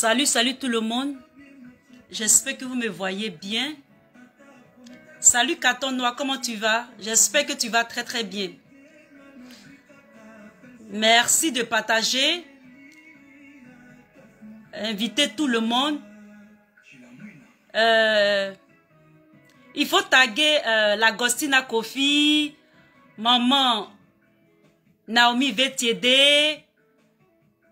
Salut, salut tout le monde. J'espère que vous me voyez bien. Salut Caton Noir, comment tu vas J'espère que tu vas très très bien. Merci de partager. Invitez tout le monde. Euh, il faut taguer la euh, l'Agostina Kofi, maman Naomi veut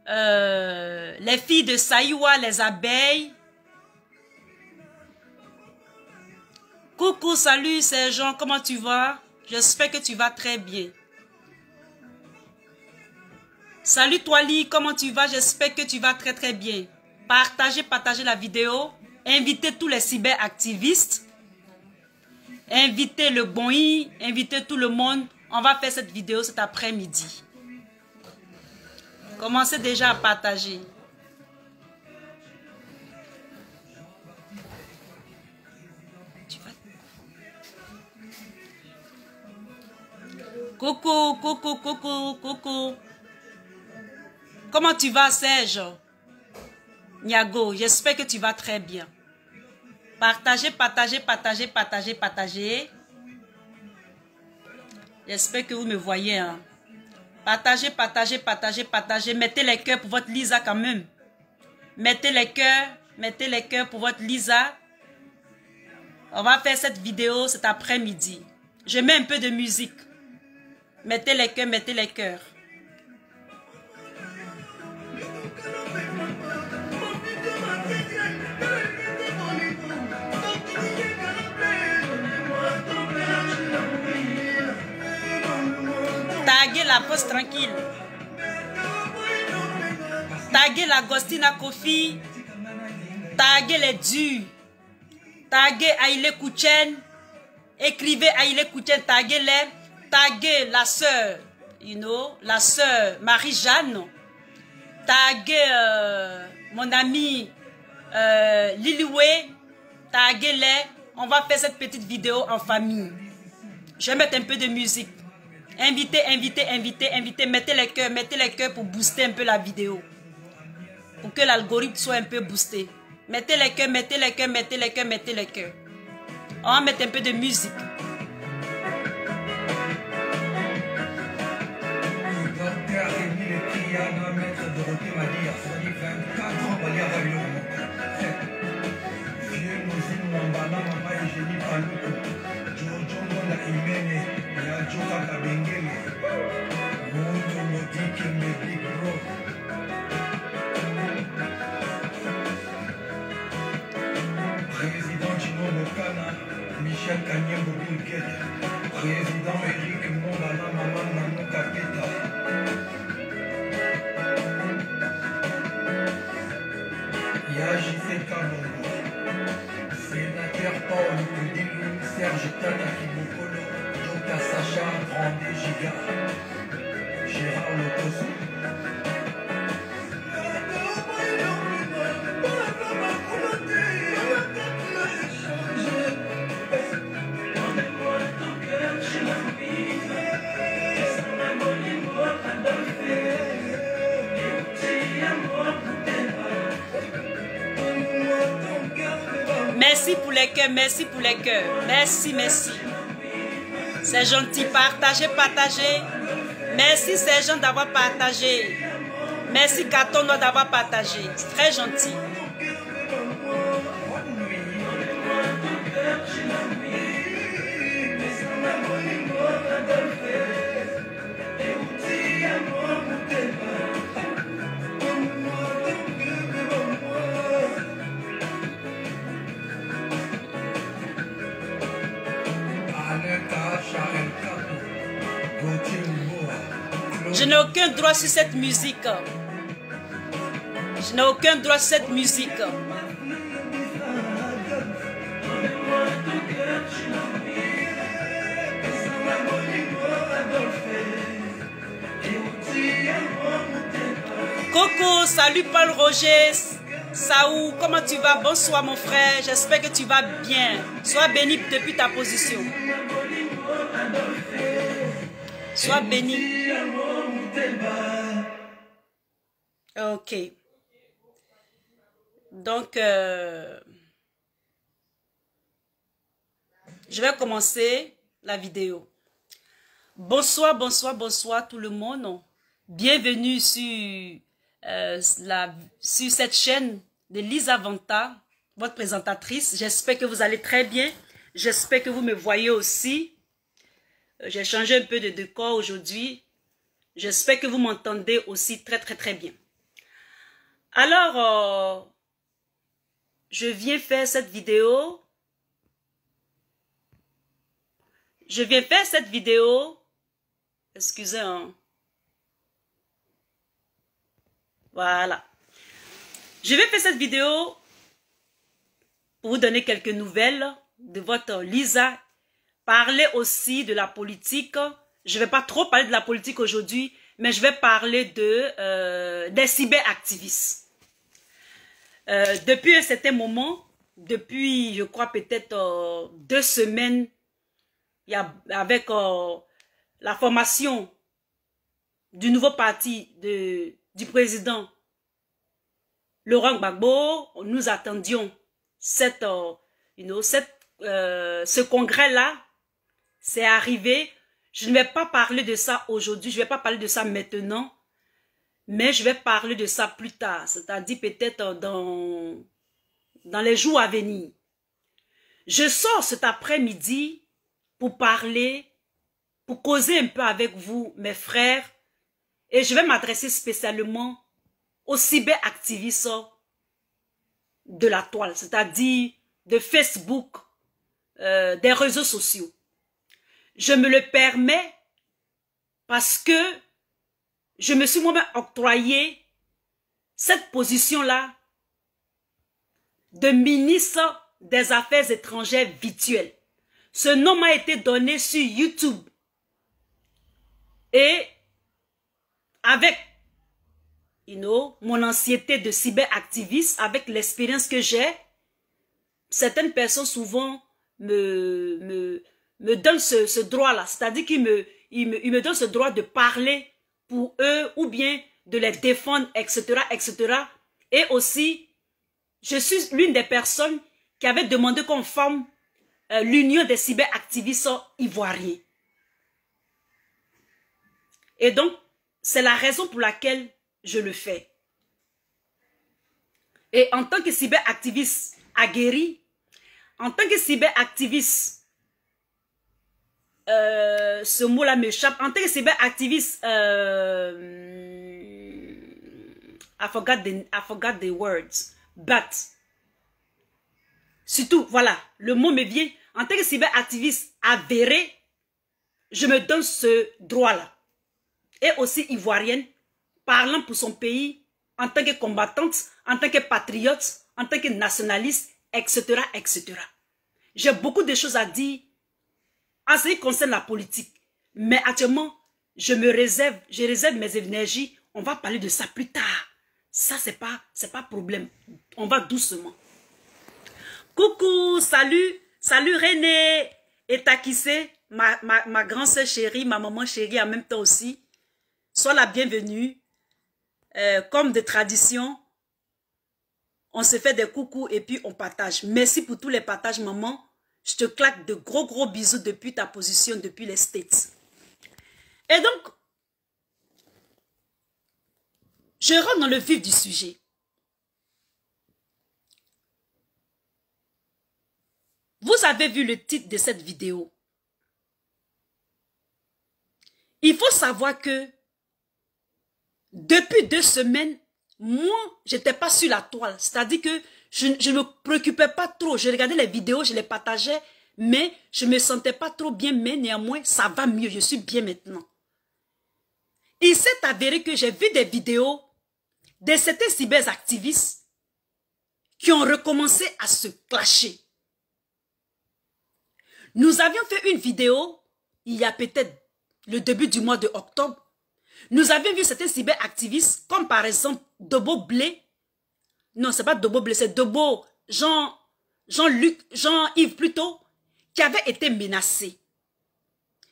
euh, les filles de Saïwa, les abeilles. Coucou, salut, c'est Jean, comment tu vas? J'espère que tu vas très bien. Salut toi Lee, comment tu vas? J'espère que tu vas très très bien. Partagez, partagez la vidéo. Invitez tous les cyberactivistes. Invitez le boni, invitez tout le monde. On va faire cette vidéo cet après-midi. Commencez déjà à partager. Coucou, coucou, coucou, coucou. Comment tu vas, Serge Niago, j'espère que tu vas très bien. Partagez, partagez, partagez, partagez, partagez. J'espère que vous me voyez. Hein. Partagez, partagez, partagez, partagez. Mettez les cœurs pour votre Lisa quand même. Mettez les cœurs, mettez les cœurs pour votre Lisa. On va faire cette vidéo cet après-midi. Je mets un peu de musique. Mettez les cœurs, mettez les cœurs. taguer la poste tranquille. Taguer la Gostina Kofi. Taguer les durs. Taguer Aïle Kouchen. Écrivez Aïle Kouchen. Taguer les. Taguer la sœur. You know, la sœur Marie-Jeanne. Taguer euh, mon ami euh, Liliwe. Taguer les. On va faire cette petite vidéo en famille. Je vais mettre un peu de musique. Invitez, invitez, invitez, invitez. Mettez les cœurs, mettez les cœurs pour booster un peu la vidéo. Pour que l'algorithme soit un peu boosté. Mettez les cœurs, mettez les cœurs, mettez les cœurs, mettez les cœurs. On va mettre un peu de musique. Président Mungu Modike me big Président Chino Mokana Michel Kanyembo Bill Président Eric Monana Maman Nanou Kapeta Yagissé sénateur Paul Kudilou, Serge Tana Kimokolo, Dota Sacha, Merci pour les cœurs, merci pour les cœurs. Merci, merci. C'est gentil. Partagez, partagez. Merci gens, d'avoir partagé. Merci Katono d'avoir partagé. Très gentil. droit sur cette musique. Je n'ai aucun droit sur cette musique. Coco, salut Paul Roger, ou comment tu vas? Bonsoir mon frère, j'espère que tu vas bien. Sois béni depuis ta position. Sois béni. Ok. Donc, euh, je vais commencer la vidéo. Bonsoir, bonsoir, bonsoir tout le monde. Bienvenue sur, euh, la, sur cette chaîne de Lisa Vanta, votre présentatrice. J'espère que vous allez très bien. J'espère que vous me voyez aussi. Euh, j'ai changé un peu de décor aujourd'hui. J'espère que vous m'entendez aussi très, très, très bien. Alors, euh, je viens faire cette vidéo. Je viens faire cette vidéo. Excusez, moi hein. Voilà. Je vais faire cette vidéo pour vous donner quelques nouvelles de votre Lisa. Parler aussi de la politique, je ne vais pas trop parler de la politique aujourd'hui, mais je vais parler euh, des cyberactivistes. Euh, depuis un certain moment, depuis, je crois, peut-être euh, deux semaines, avec la formation du nouveau parti du président Laurent Gbagbo, nous attendions cette, ce congrès-là. C'est arrivé je ne vais pas parler de ça aujourd'hui, je ne vais pas parler de ça maintenant, mais je vais parler de ça plus tard, c'est-à-dire peut-être dans, dans les jours à venir. Je sors cet après-midi pour parler, pour causer un peu avec vous, mes frères, et je vais m'adresser spécialement aux cyberactivistes de la toile, c'est-à-dire de Facebook, euh, des réseaux sociaux. Je me le permets parce que je me suis moi-même octroyé cette position-là de ministre des Affaires étrangères virtuelles. Ce nom m'a été donné sur YouTube. Et avec you know, mon anxiété de cyberactiviste, avec l'expérience que j'ai, certaines personnes souvent me, me, me donne ce, droit-là, c'est-à-dire qu'il me, il me, donne ce droit de parler pour eux ou bien de les défendre, etc., etc. Et aussi, je suis l'une des personnes qui avait demandé qu'on forme euh, l'union des cyberactivistes ivoiriens. Et donc, c'est la raison pour laquelle je le fais. Et en tant que cyberactiviste aguerri, en tant que cyberactiviste euh, ce mot-là m'échappe. En tant que cyberactiviste, euh, I, forgot the, I forgot the words. But, surtout, voilà, le mot me vient. En tant que cyberactiviste avéré, je me donne ce droit-là. Et aussi ivoirienne, parlant pour son pays, en tant que combattante, en tant que patriote, en tant que nationaliste, etc., etc. J'ai beaucoup de choses à dire en ce qui concerne la politique. Mais actuellement, je me réserve, je réserve mes énergies. On va parler de ça plus tard. Ça, c'est pas, c'est pas problème. On va doucement. Coucou, salut, salut René et Takissé, ma, ma, ma grand-sœur chérie, ma maman chérie en même temps aussi. Sois la bienvenue. Euh, comme de tradition, on se fait des coucou et puis on partage. Merci pour tous les partages, maman. Je te claque de gros gros bisous depuis ta position, depuis les States. Et donc, je rentre dans le vif du sujet. Vous avez vu le titre de cette vidéo. Il faut savoir que depuis deux semaines, moi, je n'étais pas sur la toile. C'est-à-dire que je ne me préoccupais pas trop. Je regardais les vidéos, je les partageais, mais je ne me sentais pas trop bien. Mais néanmoins, ça va mieux. Je suis bien maintenant. Il s'est avéré que j'ai vu des vidéos de certains cyberactivistes qui ont recommencé à se clasher. Nous avions fait une vidéo il y a peut-être le début du mois de octobre. Nous avions vu certains cyberactivistes, comme par exemple Dobo Blé, non, c'est pas Dobo blessé. Dobo, Jean, Jean-Luc, Jean-Yves plutôt, qui avait été menacé.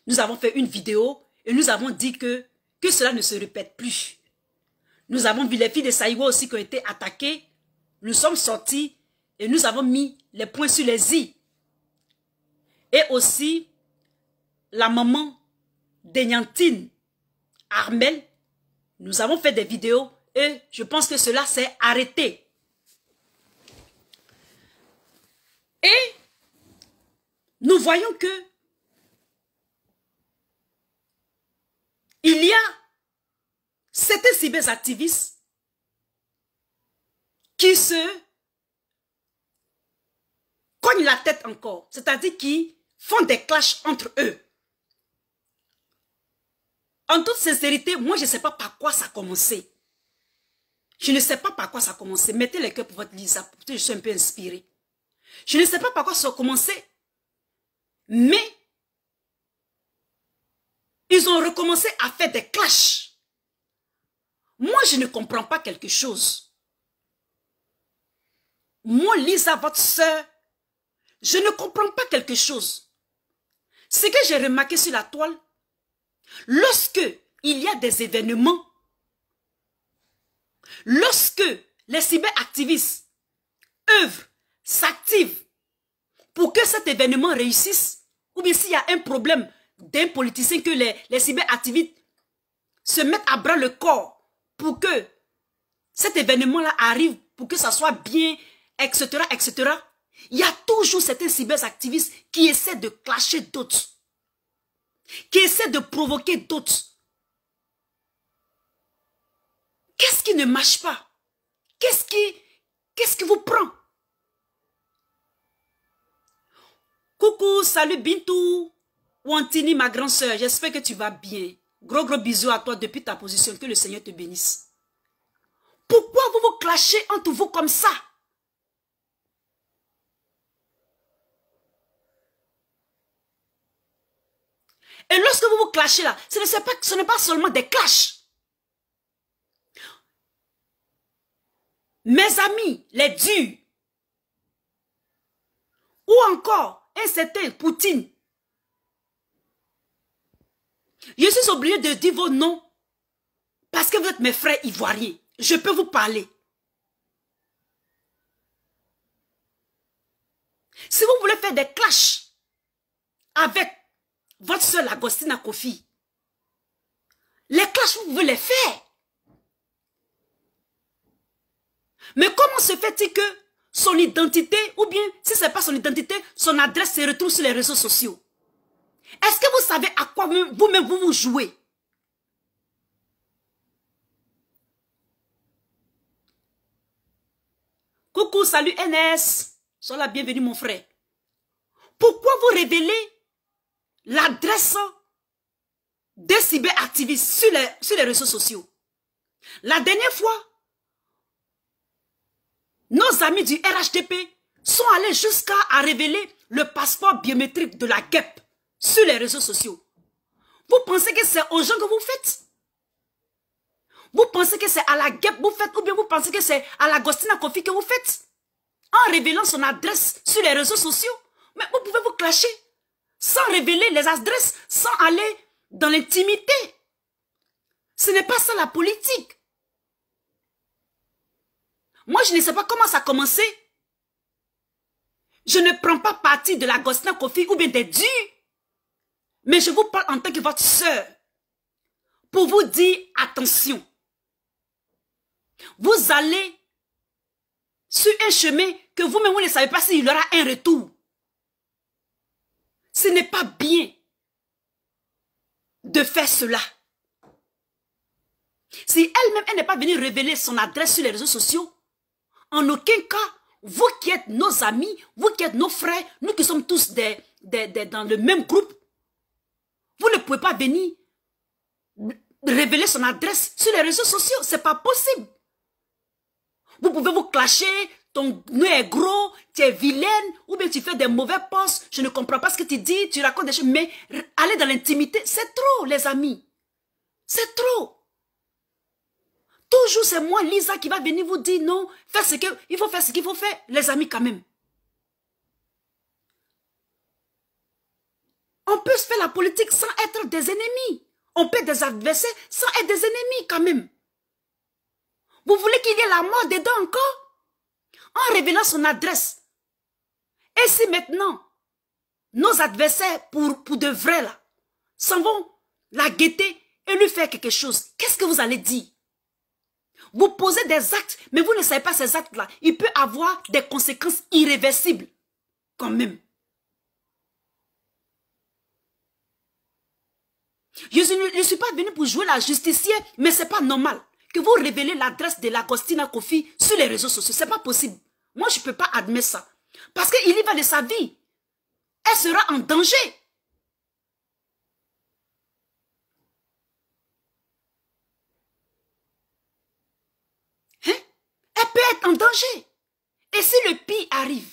Nous avons fait une vidéo et nous avons dit que, que cela ne se répète plus. Nous avons vu les filles de Saïwa aussi qui ont été attaquées. Nous sommes sortis et nous avons mis les points sur les i. Et aussi, la maman d'Egnantine, Armel, nous avons fait des vidéos et je pense que cela s'est arrêté. Et nous voyons que il y a certains activistes qui se cognent la tête encore, c'est-à-dire qui font des clashs entre eux. En toute sincérité, moi, je ne sais pas par quoi ça a commencé. Je ne sais pas par quoi ça a commencé. Mettez les cœurs pour votre Lisa, pour que je suis un peu inspirée. Je ne sais pas par quoi ça a commencé. Mais, ils ont recommencé à faire des clashs. Moi, je ne comprends pas quelque chose. Moi, Lisa, votre sœur, je ne comprends pas quelque chose. Ce que j'ai remarqué sur la toile, lorsque il y a des événements, lorsque les cyberactivistes œuvrent s'active pour que cet événement réussisse, ou bien s'il y a un problème d'un politicien que les, les cyberactivistes se mettent à bras le corps pour que cet événement-là arrive, pour que ça soit bien, etc., etc., il y a toujours certains cyberactivistes qui essaient de clasher d'autres, qui essaient de provoquer d'autres. Qu'est-ce qui ne marche pas Qu'est-ce qui, qu'est-ce qui vous prend Coucou, salut Bintou. Wantini, ma grande sœur, j'espère que tu vas bien. Gros, gros bisous à toi depuis ta position. Que le Seigneur te bénisse. Pourquoi vous vous clashez entre vous comme ça? Et lorsque vous vous clashez là, ce n'est pas, pas seulement des clashs. Mes amis, les dieux, ou encore et c'était Poutine. Je suis obligé de dire vos noms. Parce que vous êtes mes frères ivoiriens. Je peux vous parler. Si vous voulez faire des clashs avec votre soeur Agostina Kofi, les clashs, vous pouvez les faire. Mais comment se fait-il que son identité, ou bien, si ce n'est pas son identité, son adresse se retrouve sur les réseaux sociaux. Est-ce que vous savez à quoi vous-même vous, vous jouez Coucou, salut NS. Sois la bienvenue, mon frère. Pourquoi vous révélez l'adresse des cyberactivistes sur les, sur les réseaux sociaux La dernière fois, nos amis du RHTP sont allés jusqu'à révéler le passeport biométrique de la guêpe sur les réseaux sociaux. Vous pensez que c'est aux gens que vous faites Vous pensez que c'est à la guêpe que vous faites ou bien vous pensez que c'est à la Gostina Kofi que vous faites En révélant son adresse sur les réseaux sociaux, mais vous pouvez vous clasher sans révéler les adresses, sans aller dans l'intimité. Ce n'est pas ça la politique. Moi, je ne sais pas comment ça a commencé. Je ne prends pas partie de la Gosna Kofi ou bien des dieux. Mais je vous parle en tant que votre sœur. Pour vous dire, attention. Vous allez sur un chemin que vous-même, vous ne savez pas s'il y aura un retour. Ce n'est pas bien de faire cela. Si elle-même, elle n'est pas venue révéler son adresse sur les réseaux sociaux, en aucun cas, vous qui êtes nos amis, vous qui êtes nos frères, nous qui sommes tous des, dans le même groupe, vous ne pouvez pas venir révéler son adresse sur les réseaux sociaux. Ce n'est pas possible. Vous pouvez vous clasher, ton nez est gros, tu es vilaine, ou bien tu fais des mauvais posts, je ne comprends pas ce que tu dis, tu racontes des choses, mais aller dans l'intimité, c'est trop, les amis. C'est trop. Toujours c'est moi, Lisa, qui va venir vous dire non, faire ce que, il faut faire ce qu'il faut faire, les amis quand même. On peut se faire la politique sans être des ennemis. On peut être des adversaires sans être des ennemis quand même. Vous voulez qu'il y ait la mort dedans encore En révélant son adresse. Et si maintenant, nos adversaires pour, pour de vrai là, s'en vont la guetter et lui faire quelque chose, qu'est-ce que vous allez dire vous posez des actes, mais vous ne savez pas ces actes-là. Il peut avoir des conséquences irréversibles, quand même. Je ne suis pas venu pour jouer la justicière, mais ce n'est pas normal que vous révélez l'adresse de l'Agostina Kofi sur les réseaux sociaux. Ce n'est pas possible. Moi, je ne peux pas admettre ça. Parce qu'il y va de sa vie. Elle sera en danger. elle peut être en danger. Et si le pire arrive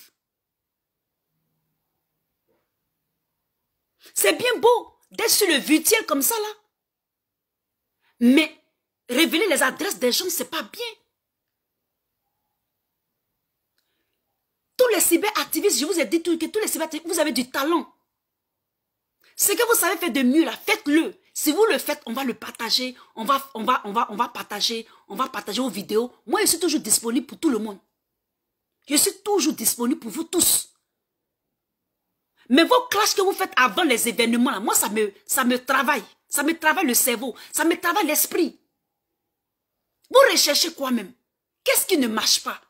C'est bien beau d'être sur le virtuel comme ça là. Mais révéler les adresses des gens, c'est pas bien. Tous les cyberactivistes, je vous ai dit tout, que tous les cyberactivistes, vous avez du talent. Ce que vous savez faire de mieux là, faites-le. Si vous le faites, on va le partager. On va, on va, on va, on va partager. On va partager vos vidéos. Moi, je suis toujours disponible pour tout le monde. Je suis toujours disponible pour vous tous. Mais vos clashs que vous faites avant les événements, moi, ça me, ça me travaille. Ça me travaille le cerveau. Ça me travaille l'esprit. Vous recherchez quoi même Qu'est-ce qui ne marche pas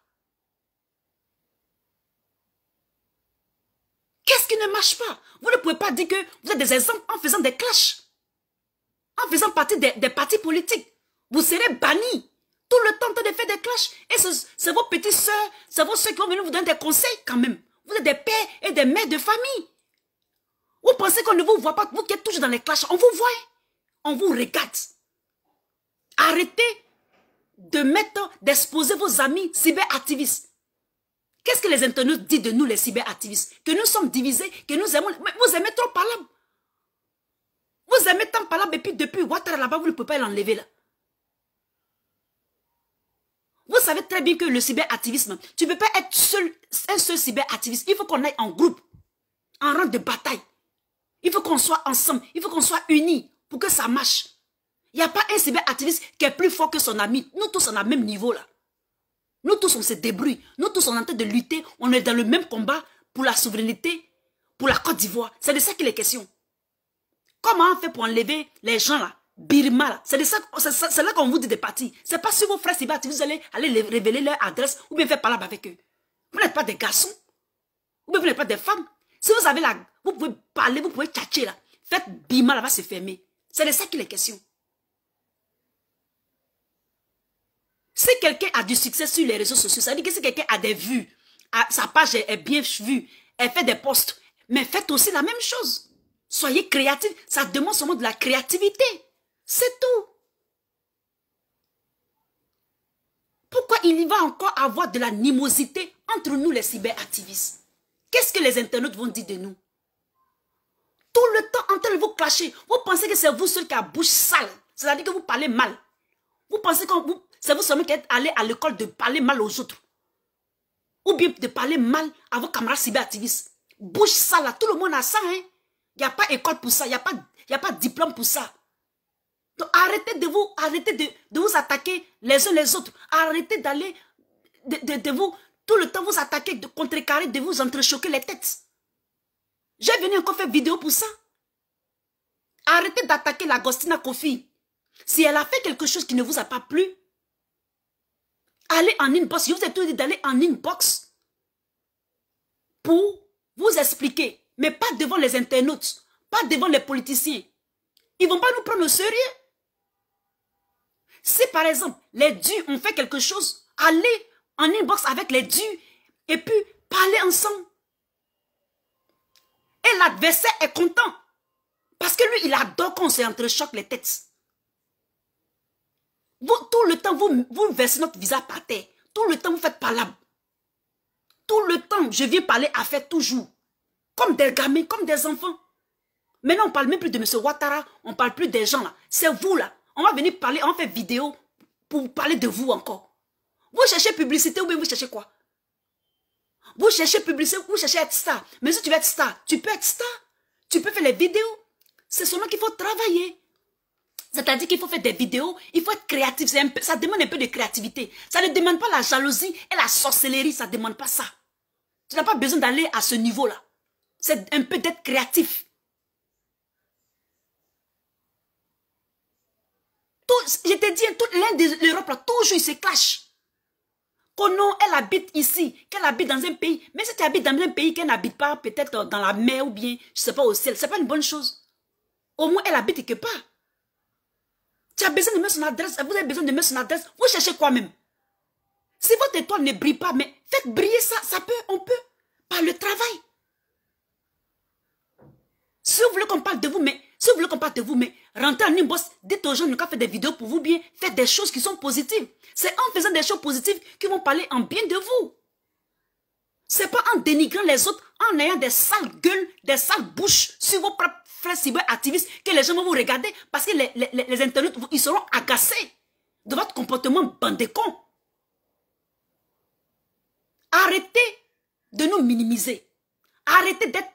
Qu'est-ce qui ne marche pas Vous ne pouvez pas dire que vous êtes des exemples en faisant des clashs en faisant partie des, partis politiques. Vous serez bannis. Tout le temps de faire des clashs. Et c'est vos petites soeurs, c'est vos soeurs qui vont venir vous donner des conseils quand même. Vous êtes des pères et des mères de famille. Vous pensez qu'on ne vous voit pas, vous qui êtes toujours dans les clashs, on vous voit. Hein. On vous regarde. Arrêtez de mettre, d'exposer vos amis cyberactivistes. Qu'est-ce que les internautes disent de nous, les cyberactivistes Que nous sommes divisés, que nous aimons... vous aimez trop parler. Vous aimez tant par là, mais depuis water là-bas, vous ne pouvez pas l'enlever là. Vous savez très bien que le cyberactivisme, tu ne peux pas être seul, un seul cyberactiviste. Il faut qu'on aille en groupe, en rang de bataille. Il faut qu'on soit ensemble, il faut qu'on soit unis pour que ça marche. Il n'y a pas un cyberactiviste qui est plus fort que son ami. Nous tous, on a le même niveau là. Nous tous, on se débrouille. Nous tous, on est en train de lutter. On est dans le même combat pour la souveraineté, pour la Côte d'Ivoire. C'est de ça qu'il est question. Comment on fait pour enlever les gens là Birma là, c'est là qu'on vous dit de partir. C'est pas si vos frères battent, vous allez aller les révéler leur adresse ou bien faire parler avec eux. Vous n'êtes pas des garçons. Ou bien vous n'êtes pas des femmes. Si vous avez la... Vous pouvez parler, vous pouvez tchatcher là. Faites Birma là, va se fermer. C'est de ça qu'il est question. Si quelqu'un a du succès sur les réseaux sociaux, ça veut dire que si quelqu'un a des vues, ah, sa page est bien vue, elle fait des posts, mais faites aussi la même chose. Soyez créatifs, Ça demande seulement de la créativité. C'est tout. Pourquoi il y va encore avoir de la entre nous les cyberactivistes Qu'est-ce que les internautes vont dire de nous Tout le temps en train de vous clasher. Vous pensez que c'est vous seul qui a bouche sale. C'est-à-dire que vous parlez mal. Vous pensez que vous, c'est vous seulement qui êtes allé à l'école de parler mal aux autres. Ou bien de parler mal à vos camarades cyberactivistes. Bouche sale, tout le monde a ça. Hein? Il n'y a pas école pour ça. Il n'y a, pas, a pas de diplôme pour ça. Donc arrêtez de vous, arrêtez de, vous attaquer les uns les autres. Arrêtez d'aller de, vous, tout le temps vous attaquer, de contrecarrer, de vous entrechoquer les têtes. J'ai venu encore faire vidéo pour ça. Arrêtez d'attaquer la Kofi. Si elle a fait quelque chose qui ne vous a pas plu, allez en inbox. Je vous ai tout dit d'aller en inbox pour vous expliquer mais pas devant les internautes, pas devant les politiciens. Ils ne vont pas nous prendre au sérieux. Si par exemple, les dieux ont fait quelque chose, allez en inbox avec les dieux et puis parler ensemble. Et l'adversaire est content. Parce que lui, il adore qu'on s'entrechoque les têtes. Vous, tout le temps, vous, vous versez notre visa par terre. Tout le temps, vous faites parler. Tout le temps, je viens parler à faire toujours. Comme des gamins, comme des enfants. Maintenant, on ne parle même plus de M. Ouattara, on ne parle plus des gens là. C'est vous là. On va venir parler, on fait vidéo pour parler de vous encore. Vous cherchez publicité ou bien vous cherchez quoi Vous cherchez publicité ou vous cherchez être star. Mais si tu veux être star, tu peux être star. Tu peux faire les vidéos. C'est seulement qu'il faut travailler. C'est-à-dire qu'il faut faire des vidéos, il faut être créatif. ça demande un peu de créativité. Ça ne demande pas la jalousie et la sorcellerie, ça ne demande pas ça. Tu n'as pas besoin d'aller à ce niveau-là c'est un peu d'être créatif. je te dis, toute l'un de l'Europe, toujours, il se clash. Qu'on elle habite ici, qu'elle habite dans un pays. Mais si tu habites dans un pays qu'elle n'habite pas, peut-être dans la mer ou bien, je ne sais pas, au ciel, ce n'est pas une bonne chose. Au moins, elle habite quelque part. Tu as besoin de mettre son adresse, vous avez besoin de mettre son adresse, vous cherchez quoi même Si votre étoile ne brille pas, mais faites briller ça, ça peut, on peut, par le travail. Si vous voulez qu'on parle de vous, mais si qu'on parle de vous, mais rentrez en boss, dites aux gens de fait des vidéos pour vous bien, faites des choses qui sont positives. C'est en faisant des choses positives qu'ils vont parler en bien de vous. C'est pas en dénigrant les autres, en ayant des sales gueules, des sales bouches sur vos propres frères activistes que les gens vont vous regarder parce que les, les, internautes, ils seront agacés de votre comportement bandécon. Arrêtez de nous minimiser. Arrêtez d'être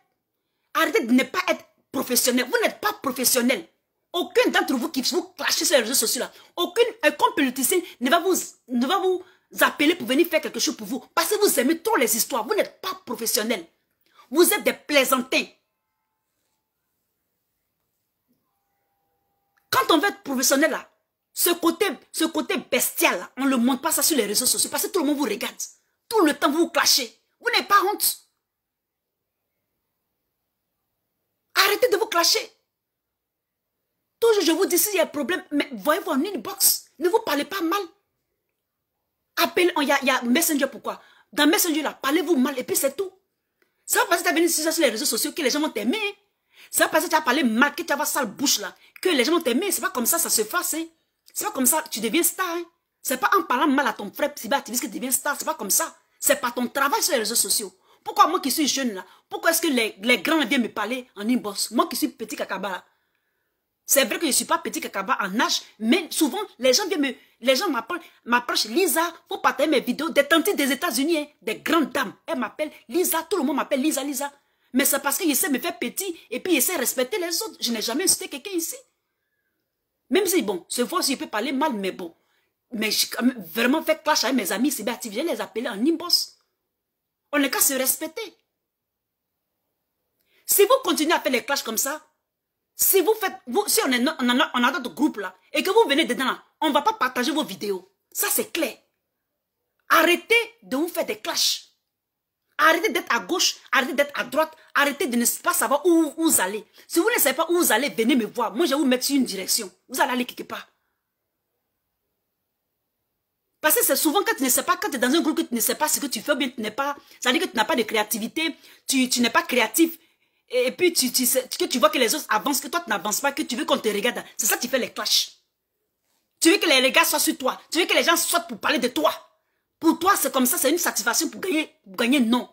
Arrêtez de ne pas être professionnel. Vous n'êtes pas professionnel. Aucun d'entre vous qui vous clashez sur les réseaux sociaux-là, aucune, aucun politicien ne va, vous, ne va vous appeler pour venir faire quelque chose pour vous. Parce que vous aimez trop les histoires. Vous n'êtes pas professionnel. Vous êtes des plaisantins. Quand on veut être professionnel, là, ce côté, ce côté bestial, on ne le montre pas ça sur les réseaux sociaux parce que tout le monde vous regarde. Tout le temps, vous vous clashez. Vous n'avez pas honte. Arrêtez de vous clasher. Toujours, je vous dis, s'il y a un problème, mais voyez-vous en une box. Ne vous parlez pas mal. Appelez, il y, a Messenger, pourquoi Dans Messenger, là, parlez-vous mal et puis c'est tout. Ça va passer, tu as venu sur les réseaux sociaux que les gens vont t'aimer. Ça va passer, tu as parlé mal, que tu as sale bouche, là, que les gens vont t'aimer. C'est pas comme ça, ça se fasse, Ce hein. C'est pas comme ça, tu deviens star, hein. C'est pas en parlant mal à ton frère dis que tu deviens star, c'est pas comme ça. C'est pas ton travail sur les réseaux sociaux. Pourquoi moi qui suis jeune là Pourquoi est-ce que les, les, grands viennent me parler en inbox Moi qui suis petit kakaba C'est vrai que je ne suis pas petit kakaba en âge, mais souvent les gens viennent me, les gens m'approchent, Lisa, faut partager mes vidéos, des tantes des États-Unis, hein, des grandes dames. Elles m'appellent Lisa, tout le monde m'appelle Lisa, Lisa. Mais c'est parce que sait de me faire petit et puis essaient de respecter les autres. Je n'ai jamais insulté quelqu'un ici. Même si, bon, ce fois, je peux parler mal, mais bon. Mais je, vraiment faire clash avec mes amis, c'est bien, je les appeler en inbox. On n'est qu'à se respecter. Si vous continuez à faire les clashs comme ça, si vous faites, vous, si on, est, a, là, et que vous venez dedans on ne va pas partager vos vidéos. Ça, c'est clair. Arrêtez de vous faire des clashs. Arrêtez d'être à gauche, arrêtez d'être à droite, arrêtez de ne pas savoir où, où vous allez. Si vous ne savez pas où vous allez, venez me voir. Moi, je vais vous mettre sur une direction. Vous allez aller quelque part. Parce que c'est souvent quand tu ne sais pas, quand tu es dans un groupe que tu ne sais pas ce que tu fais, bien tu n'es pas, ça veut dire que tu n'as pas de créativité, tu, tu n'es pas créatif. Et, puis tu, tu, que tu vois que les autres avancent, que toi tu n'avances pas, que tu veux qu'on te regarde. C'est ça qui fait les clashs. Tu veux que les gars soient sur toi. Tu veux que les gens soient pour parler de toi. Pour toi, c'est comme ça, c'est une satisfaction pour gagner, pour gagner non.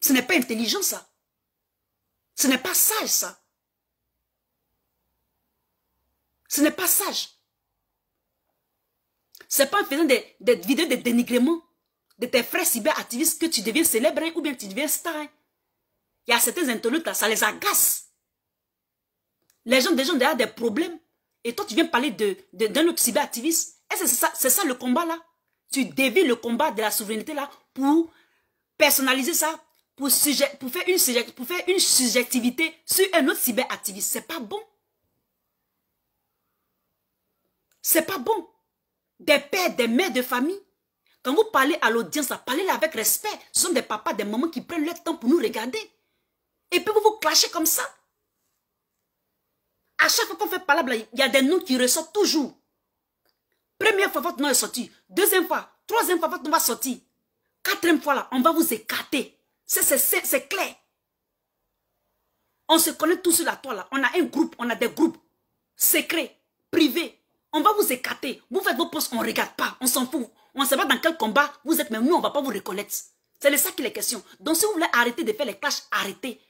Ce n'est pas intelligent, ça. Ce n'est pas sage, ça. Ce n'est pas sage. C'est pas en faisant des, vidéos de dénigrement de tes frères cyberactivistes que tu deviens célèbre ou bien tu deviens star. Hein. Il y a certains internautes là, ça les agace. Les gens, des gens derrière des problèmes. Et toi, tu viens parler d'un de, autre cyberactiviste. Et c'est ça, le combat là. Tu dévis le combat de la souveraineté là pour personnaliser ça, pour, faire, une pour faire une subjectivité sur un autre cyberactiviste. C'est pas bon. C'est pas bon des pères, des mères de famille. Quand vous parlez à l'audience, parlez-la avec respect. Ce sont des papas, des mamans qui prennent leur temps pour nous regarder. Et puis vous vous clashez comme ça. À chaque fois qu'on fait parler, il y a des noms qui ressortent toujours. Première fois, votre nom est sorti. Deuxième fois, troisième fois, votre nom va sortir. Quatrième fois, là, on va vous écarter. C'est clair. On se connaît tous sur la toile. On a un groupe, on a des groupes secrets, privés. On va vous écarter. Vous faites vos postes, on ne regarde pas. On s'en fout. On ne sait pas dans quel combat vous êtes, mais nous, on ne va pas vous reconnaître. C'est de ça qu'il est question. Donc, si vous voulez arrêter de faire les clashs, arrêtez.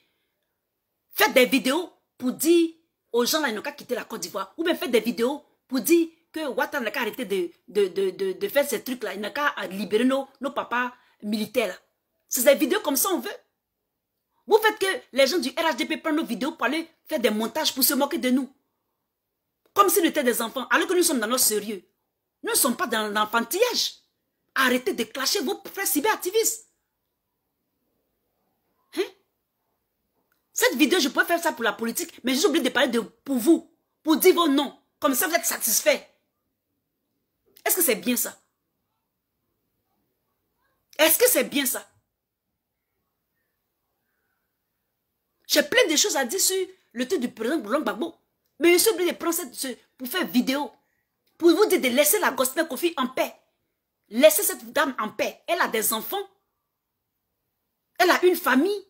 Faites des vidéos pour dire aux gens là, ils n'ont qu'à quitter la Côte d'Ivoire. Ou bien faites des vidéos pour dire que Ouattara n'a qu'à arrêter de, de, faire ces trucs-là. Il n'a qu'à libérer nos, nos papas militaires. C'est des vidéos comme ça, on veut. Vous faites que les gens du RHDP prennent nos vidéos pour aller faire des montages pour se moquer de nous comme si nous étions des enfants, alors que nous sommes dans notre sérieux. Nous ne sommes pas dans l'enfantillage. Arrêtez de clasher vos frères cyberactivistes. Hein? Cette vidéo, je pourrais faire ça pour la politique, mais j'ai oublié de parler pour vous, pour dire vos noms. Comme ça, vous êtes satisfait. Est-ce que c'est bien ça? Est-ce que c'est bien ça? J'ai plein de choses à dire sur le thé du président Boulon Bagbo. Mais je suis obligé de prendre cette, pour faire vidéo. Pour vous dire de laisser la gospel Kofi en paix. Laissez cette dame en paix. Elle a des enfants. Elle a une famille.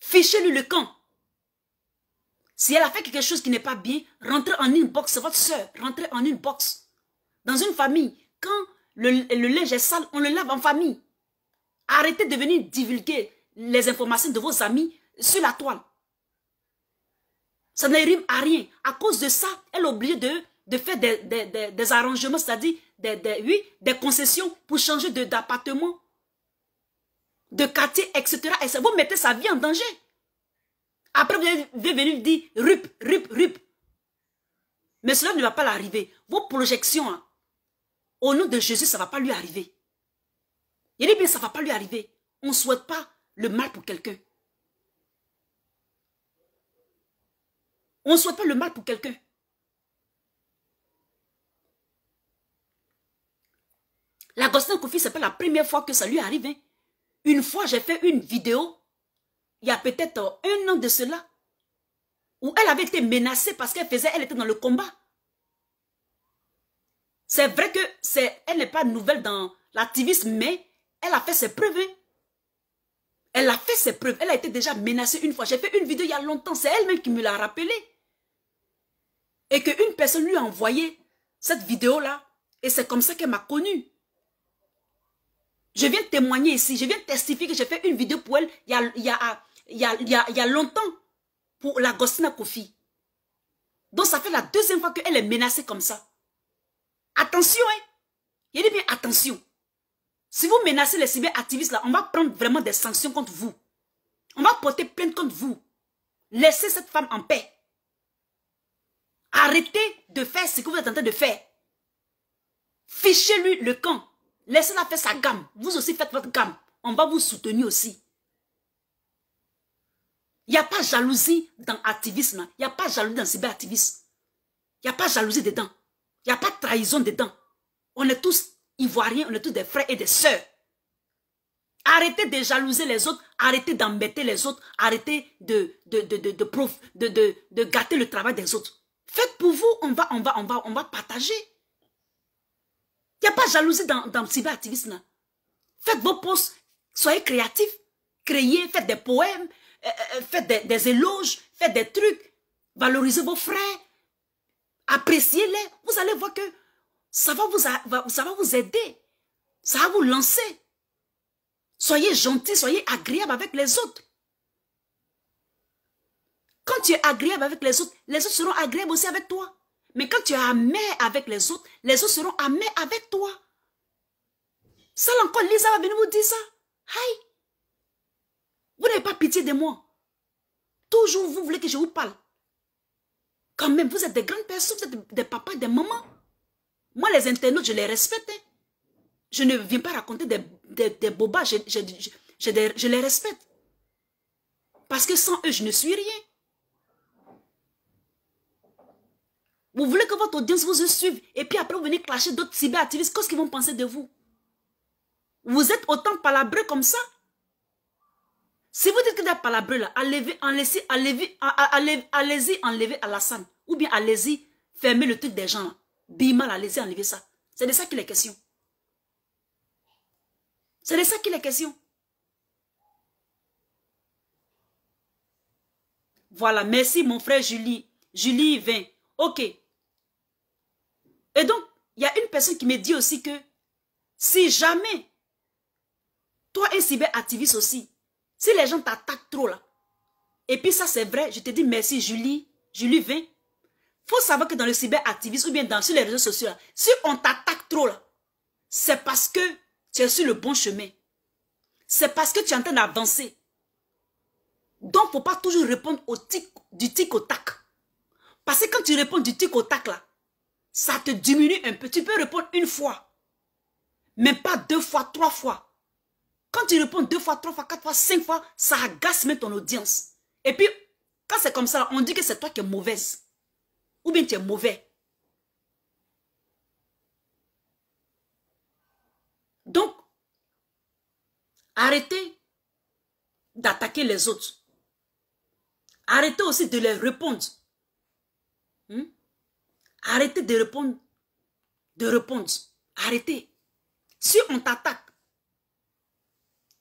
Fichez-lui le camp. Si elle a fait quelque chose qui n'est pas bien, rentrez en une box. C'est votre soeur. Rentrez en une box. Dans une famille, quand le, le linge est sale, on le lave en famille. Arrêtez de venir divulguer les informations de vos amis sur la toile. Ça ne rime à rien. À cause de ça, elle est obligée de, de faire des, arrangements, c'est-à-dire des, des, des concessions pour changer d'appartement, de, quartier, etc. Et ça, vous mettez sa vie en danger. Après, vous allez venir dire rup, rup, rup. Mais cela ne va pas l'arriver. Vos projections, hein, au nom de Jésus, ça ne va pas lui arriver. Il dit bien, ça ne va pas lui arriver. On ne souhaite pas le mal pour quelqu'un. On ne souhaite pas le mal pour quelqu'un. L'Agostin Kofi, ce n'est pas la première fois que ça lui arrive. Hein. Une fois, j'ai fait une vidéo, il y a peut-être euh, un an de cela, où elle avait été menacée parce qu'elle faisait, elle était dans le combat. C'est vrai que c'est, elle n'est pas nouvelle dans l'activisme, mais elle a fait ses preuves. Hein. Elle a fait ses preuves. Elle a été déjà menacée une fois. J'ai fait une vidéo il y a longtemps. C'est elle-même qui me l'a rappelé. Et qu'une personne lui a envoyé cette vidéo-là. Et c'est comme ça qu'elle m'a connue. Je viens témoigner ici, je viens testifier que j'ai fait une vidéo pour elle il y a, il y a, y a, longtemps pour la Gostina Kofi. Donc ça fait la deuxième fois qu'elle est menacée comme ça. Attention, hein. Il dit bien attention. Si vous menacez les cyberactivistes là, on va prendre vraiment des sanctions contre vous. On va porter plainte contre vous. Laissez cette femme en paix. Arrêtez de faire ce que vous êtes en train de faire. Fichez-lui le camp. Laissez-la faire sa gamme. Vous aussi faites votre gamme. On va vous soutenir aussi. Il n'y a pas jalousie dans l'activisme. Hein. Il n'y a pas jalousie dans le cyberactivisme. Il n'y a pas jalousie dedans. Il n'y a pas de trahison dedans. On est tous ivoiriens, on est tous des frères et des sœurs. Arrêtez de jalouser les autres, arrêtez d'embêter les autres, arrêtez de, de, de gâter le travail des autres. Faites pour vous, on va, on va, on va, on va partager. Il n'y a pas de jalousie dans, dans le cyberactivisme. Faites vos posts, soyez créatifs, créez, faites des poèmes, euh, euh, euh, faites des, éloges, faites des trucs, valorisez vos frères, appréciez-les. Vous allez voir que ça va vous, ça va vous aider, ça va vous lancer. Soyez gentil, soyez agréable avec les autres. Quand tu es agréable avec les autres, les autres seront agréables aussi avec toi. Mais quand tu es amer avec les autres, les autres seront amers avec toi. Ça, encore, Lisa va venir vous dire ça. Aïe. Vous n'avez pas pitié de moi. Toujours, vous voulez que je vous parle. Quand même, vous êtes des grandes personnes, vous êtes des papas, des mamans. Moi, les internautes, je les respecte. Hein. Je ne viens pas raconter des, bobas, je les respecte. Parce que sans eux, je ne suis rien. Vous voulez que votre audience vous suive et puis après vous venez clasher d'autres cyberactivistes. Qu'est-ce qu'ils vont penser de vous Vous êtes autant palabreux comme ça Si vous dites que êtes palabreux là, allez-y enlever Alassane. Ou bien allez-y fermer le truc des gens là. Bimal, allez-y enlever ça. C'est de ça qu'il est question. C'est de ça qu'il est question. Voilà, merci mon frère Julie. Julie 20. Ok, et donc, il y a une personne qui me dit aussi que si jamais, toi, un cyberactiviste aussi, si les gens t'attaquent trop là, et puis ça c'est vrai, je te dis merci Julie, Julie il faut savoir que dans le cyberactivisme ou bien dans, sur les réseaux sociaux, si on t'attaque trop là, c'est parce que tu es sur le bon chemin. C'est parce que tu es en train d'avancer. Donc, faut pas toujours répondre au tic, du tic au tac. Parce que quand tu réponds du tic au tac là, ça te diminue un peu. Tu peux répondre une fois, mais pas deux fois, trois fois. Quand tu réponds deux fois, trois fois, quatre fois, cinq fois, ça agace même ton audience. Et puis, quand c'est comme ça, on dit que c'est toi qui es mauvaise. Ou bien tu es mauvais. Donc, arrêtez d'attaquer les autres. Arrêtez aussi de les répondre. Arrêtez de répondre. De répondre. Arrêtez. Si on t'attaque,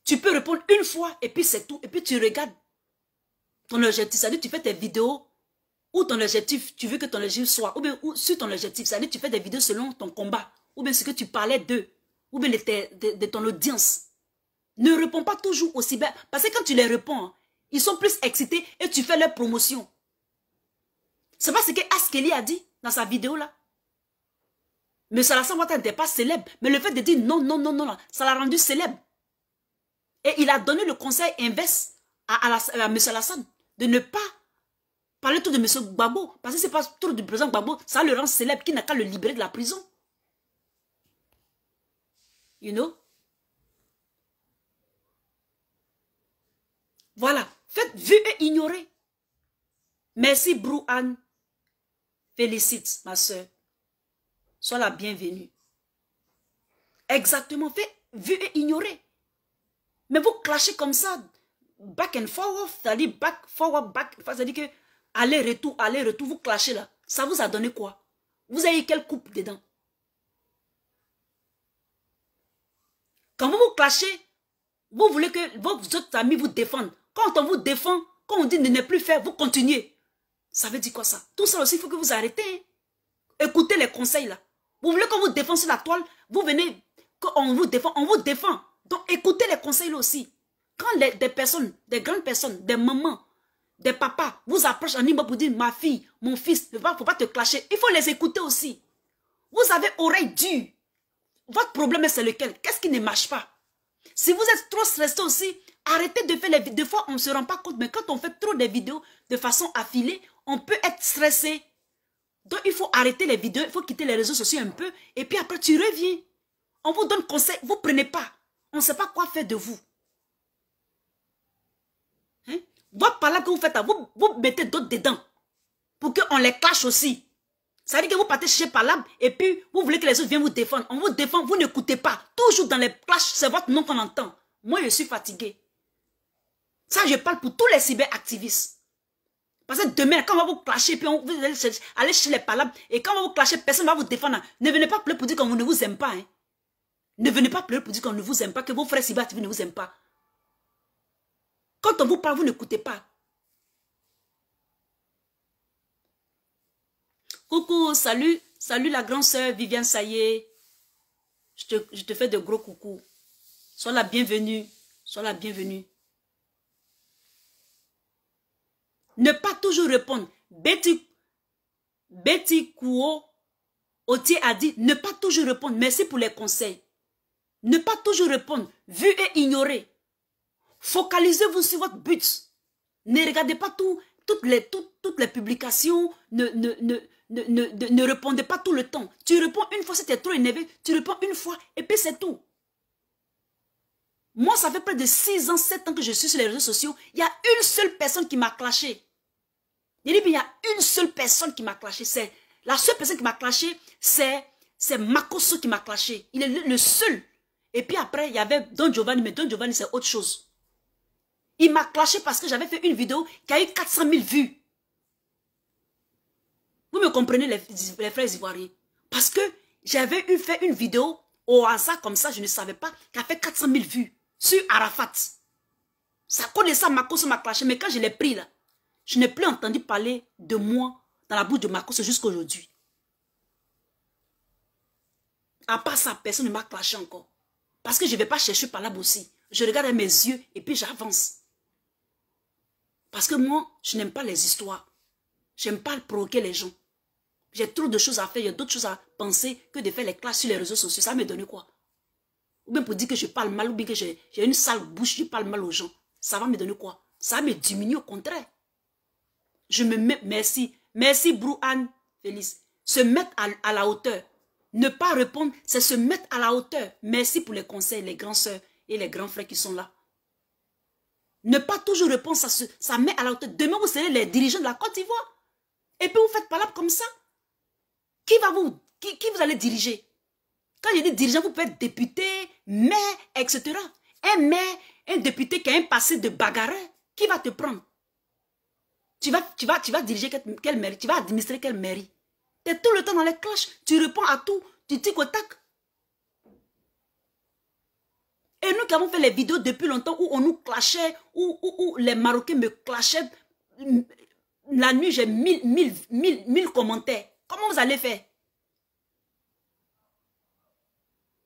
tu peux répondre une fois et puis c'est tout. Et puis tu regardes ton objectif. Ça à dire tu fais tes vidéos ou ton objectif, tu veux que ton objectif soit. Ou bien ou sur ton objectif. Ça à dire tu fais des vidéos selon ton combat. Ou bien ce que tu parlais d'eux. Ou bien de, ton audience. Ne réponds pas toujours aussi bien. Parce que quand tu les réponds, ils sont plus excités et tu fais leur promotion. C'est pas ce que Askeli a dit dans sa vidéo là. Mais Alassane Ouattara n'était pas célèbre. Mais le fait de dire non, non, non, non, ça l'a rendu célèbre. Et il a donné le conseil inverse à, à, à M. Alassane de ne pas parler tout de M. Gbabo. Parce que c'est pas trop du présent Gbabo. Ça le rend célèbre, qui n'a qu'à le libérer de la prison. You know? Voilà. Faites vu et ignorez. Merci, Brouhan. Félicite, ma soeur. Sois la bienvenue. Exactement, fait, vu et ignoré. Mais vous clashez comme ça, back and forward, ça dit back, forward, back, dire que aller-retour, aller-retour, vous clashez là. Ça vous a donné quoi Vous avez quelle coupe dedans Quand vous vous clashez, vous voulez que vos autres amis vous défendent. Quand on vous défend, quand on dit de ne plus faire, vous continuez. Ça veut dire quoi ça Tout ça aussi, il faut que vous arrêtiez hein. Écoutez les conseils là. Vous voulez qu'on vous défende sur la toile Vous venez, qu'on vous défend, on vous défend. Donc écoutez les conseils là aussi. Quand des personnes, des grandes personnes, des mamans, des papas vous approchent en immeuble pour dire ma fille, mon fils, il ne faut pas te clasher. Il faut les écouter aussi. Vous avez oreille dure. Votre problème, c'est lequel Qu'est-ce qui ne marche pas Si vous êtes trop stressé aussi, arrêtez de faire les vidéos. Des fois, on ne se rend pas compte, mais quand on fait trop des vidéos de façon affilée, on peut être stressé. Donc, il faut arrêter les vidéos, il faut quitter les réseaux sociaux un peu. Et puis après, tu reviens. On vous donne conseil, vous prenez pas. On ne sait pas quoi faire de vous. Hein? Votre là que vous faites, vous, vous mettez d'autres dedans. Pour qu'on les cache aussi. Ça veut dire que vous partez chez Palab et puis vous voulez que les autres viennent vous défendre. On vous défend, vous n'écoutez pas. Toujours dans les clashs, c'est votre nom qu'on entend. Moi, je suis fatigué. Ça, je parle pour tous les cyberactivistes. Parce que demain, quand on va vous clasher, puis on, vous allez chez les palabres, et quand on va vous clasher, personne ne va vous défendre. Ne venez pas pleurer pour dire qu'on ne vous aime pas. Hein. Ne venez pas pleurer pour dire qu'on ne vous aime pas, que vos frères vous ne vous aiment pas. Quand on vous parle, vous n'écoutez pas. Coucou, salut, salut la grande sœur Viviane Sayé. y est, je te fais de gros coucou. Sois la bienvenue, sois la bienvenue. Ne pas toujours répondre. Betty, Kuo Otier a dit ne pas toujours répondre. Merci pour les conseils. Ne pas toujours répondre. Vu et ignoré, Focalisez-vous sur votre but. Ne regardez pas tout, toutes, les, toutes les publications. Ne, ne, ne, répondez pas tout le temps. Tu réponds une fois si tu es trop énervé. Tu réponds une fois et puis c'est tout. Moi, ça fait près de 6 ans, 7 ans que je suis sur les réseaux sociaux. Il y a une seule personne qui m'a clashé. Il il y a une seule personne qui m'a clashé. C'est la seule personne qui m'a clashé, c'est c'est Makoso qui m'a clashé. Il est le, seul. Et puis après, il y avait Don Giovanni, mais Don Giovanni, c'est autre chose. Il m'a clashé parce que j'avais fait une vidéo qui a eu 400 000 vues. Vous me comprenez, les, les frères ivoiriens Parce que j'avais eu fait une vidéo au hasard comme ça, je ne savais pas, qui a fait 400 000 vues sur Arafat. Ça connaissait Marcos m'a clashé, mais quand je l'ai pris là, je n'ai plus entendu parler de moi dans la bouche de Marcos jusqu'à aujourd'hui. À part ça, personne ne m'a clashé encore. Parce que je ne vais pas chercher par là aussi. Je regarde mes yeux et puis j'avance. Parce que moi, je n'aime pas les histoires. Je n'aime pas provoquer les gens. J'ai trop de choses à faire, j'ai d'autres choses à penser que de faire les classes sur les réseaux sociaux. Ça me donne quoi ou bien pour dire que je parle mal, ou bien que j'ai une sale bouche, je parle mal aux gens, ça va me donner quoi Ça va me diminuer, au contraire. Je me mets, merci, merci Brouhan, Félix. Se mettre à, la hauteur, ne pas répondre, c'est se mettre à la hauteur. Merci pour les conseils, les grands sœurs et les grands frères qui sont là. Ne pas toujours répondre, ça, se, ça met à la hauteur. Demain, vous serez les dirigeants de la Côte d'Ivoire. Et puis vous faites pas là comme ça. Qui va vous, qui vous allez diriger quand je dis dirigeant, vous pouvez être député, maire, etc. Un maire, un député qui a un passé de bagarreur, qui va te prendre tu vas, tu vas, tu vas diriger quelle, mairie, tu vas administrer quelle mairie. Tu es tout le temps dans les clashs, tu réponds à tout, tu tic au tac. Et nous qui avons fait les vidéos depuis longtemps où on nous clashait, où, les Marocains me clashaient, la nuit j'ai mille, mille, mille, mille commentaires. Comment vous allez faire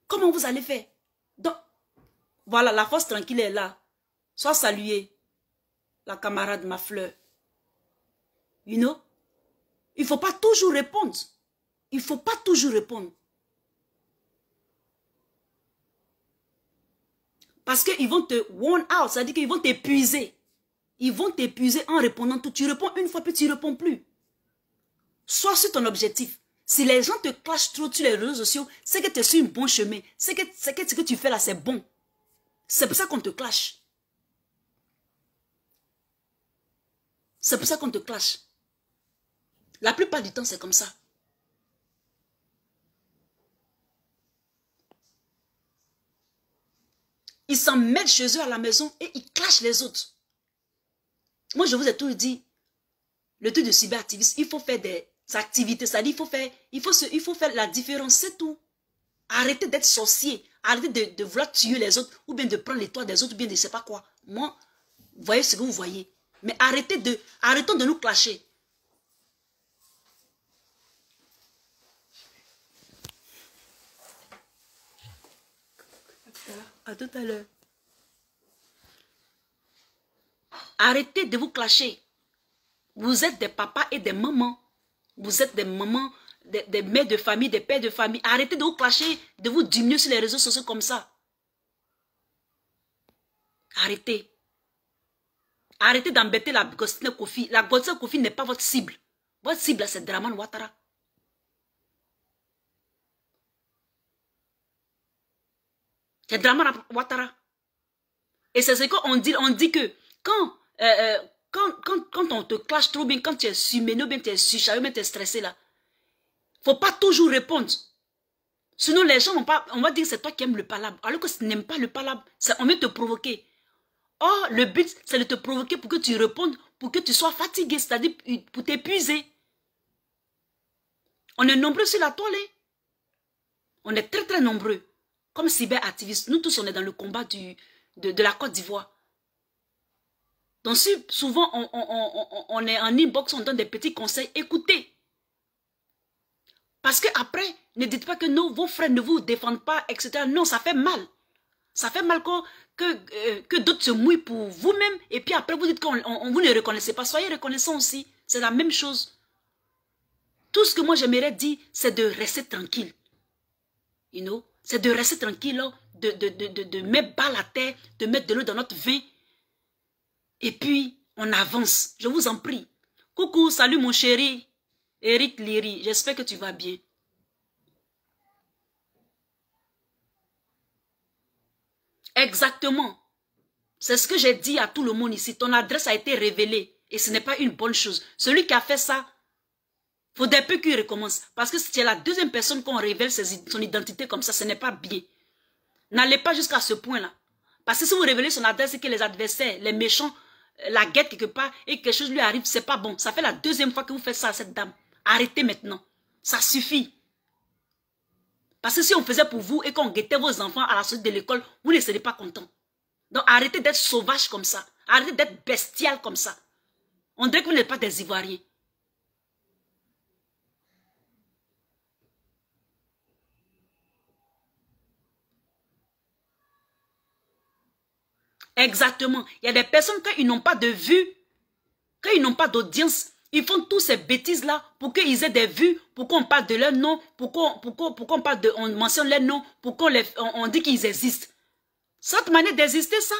Comment vous allez faire Donc, Voilà, la force tranquille est là. Sois salué, la camarade, ma fleur. You know Il ne faut pas toujours répondre. Il ne faut pas toujours répondre. Parce qu'ils vont te one out, c'est-à-dire qu'ils vont t'épuiser. Ils vont t'épuiser en répondant tout. Tu réponds une fois, puis tu ne réponds plus. Sois sur ton objectif. Si les gens te clashent trop sur les réseaux sociaux, c'est que tu es sur un bon chemin. C'est que, ce que tu fais là, c'est bon. C'est pour ça qu'on te clash. C'est pour ça qu'on te clash. La plupart du temps, c'est comme ça. Ils s'en mettent chez eux à la maison et ils clashent les autres. Moi, je vous ai tout dit. Le truc de cyberactiviste, il faut faire des, sa activité. Ça dit, il faut faire, il faut, il faut faire la différence, c'est tout. Arrêtez d'être sorcier. Arrêtez de, vouloir tuer les autres ou bien de prendre les toits des autres ou bien de ne sais pas quoi. Moi, voyez ce que vous voyez. Mais arrêtez de, arrêtons de nous clasher. À tout à l'heure. Arrêtez de vous clasher. Vous êtes des papas et des mamans. Vous êtes des mamans, des, des mères de famille, des pères de famille. Arrêtez de vous clasher, de vous diminuer sur les réseaux sociaux comme ça. Arrêtez. Arrêtez d'embêter la Gostina Kofi. La Gostina Kofi n'est pas votre cible. Votre cible, c'est Draman Ouattara. C'est Draman Ouattara. Et c'est ce qu'on dit. On dit que quand euh, euh, quand, on te clash trop bien, quand tu es suméno bien tu es bien tu es stressé là, faut pas toujours répondre. Sinon, les gens vont pas, on va dire c'est toi qui aimes le palabre, alors que tu n'aimes pas le palabre. on veut te provoquer. Or, le but, c'est de te provoquer pour que tu répondes, pour que tu sois fatigué, c'est-à-dire pour t'épuiser. On est nombreux sur la toile. Hein. On est très, très nombreux. Comme cyberactivistes, nous tous, on est dans le combat du, de la Côte d'Ivoire. Donc si souvent on, est en inbox, on donne des petits conseils, écoutez. Parce que après, ne dites pas que non, vos frères ne vous défendent pas, etc. Non, ça fait mal. Ça fait mal que, que, euh, que d'autres se mouillent pour vous-même et puis après vous dites qu'on vous ne reconnaissez pas. Soyez reconnaissants aussi. C'est la même chose. Tout ce que moi j'aimerais dire, c'est de rester tranquille. You know? C'est de rester tranquille, de, de, de, de, mettre bas la terre, de mettre de l'eau dans notre vin et puis, on avance. Je vous en prie. Coucou, salut mon chéri. Eric Liri, j'espère que tu vas bien. Exactement. C'est ce que j'ai dit à tout le monde ici. Ton adresse a été révélée et ce n'est pas une bonne chose. Celui qui a fait ça, faudrait peu qu'il recommence. Parce que si tu es la deuxième personne qu'on révèle son identité comme ça, ce n'est pas bien. N'allez pas jusqu'à ce point-là. Parce que si vous révélez son adresse c'est que les adversaires, les méchants la guette quelque part et quelque chose lui arrive, c'est pas bon. Ça fait la deuxième fois que vous faites ça à cette dame. Arrêtez maintenant. Ça suffit. Parce que si on faisait pour vous et qu'on guettait vos enfants à la sortie de l'école, vous ne serez pas contents. Donc arrêtez d'être sauvage comme ça. Arrêtez d'être bestial comme ça. On dirait que vous n'êtes pas des Ivoiriens. Exactement. Il y a des personnes, quand ils n'ont pas de vue, quand ils n'ont pas d'audience, ils font toutes ces bêtises-là pour qu'ils aient des vues, pour qu'on parle de leur nom, pour qu'on pour qu'on parle de, on mentionne leur nom, pour qu'on on, dit qu'ils existent. Cette manière d'exister, ça.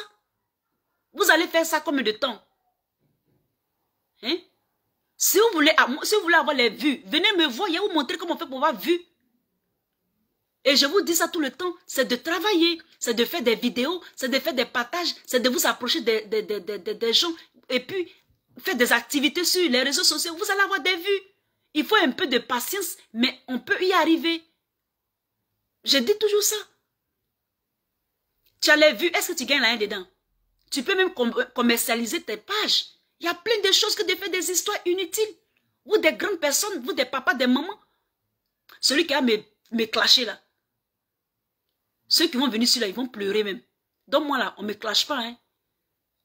Vous allez faire ça combien de temps? Hein? Si vous voulez, ah, si vous voulez avoir les vues, venez me voir, je vais vous montrer comment on fait pour avoir vues. Et je vous dis ça tout le temps, c'est de travailler, c'est de faire des vidéos, c'est de faire des partages, c'est de vous approcher des, gens et puis faire des activités sur les réseaux sociaux. Vous allez avoir des vues. Il faut un peu de patience, mais on peut y arriver. Je dis toujours ça. Tu as les vues, est-ce que tu gagnes rien dedans Tu peux même commercialiser tes pages. Il y a plein de choses que de faire des histoires inutiles. Vous des grandes personnes, vous des papas, des mamans. Celui qui a me, me clasher là, ceux qui vont venir sur là, ils vont pleurer même. Donc moi là, on ne me clash pas. Hein.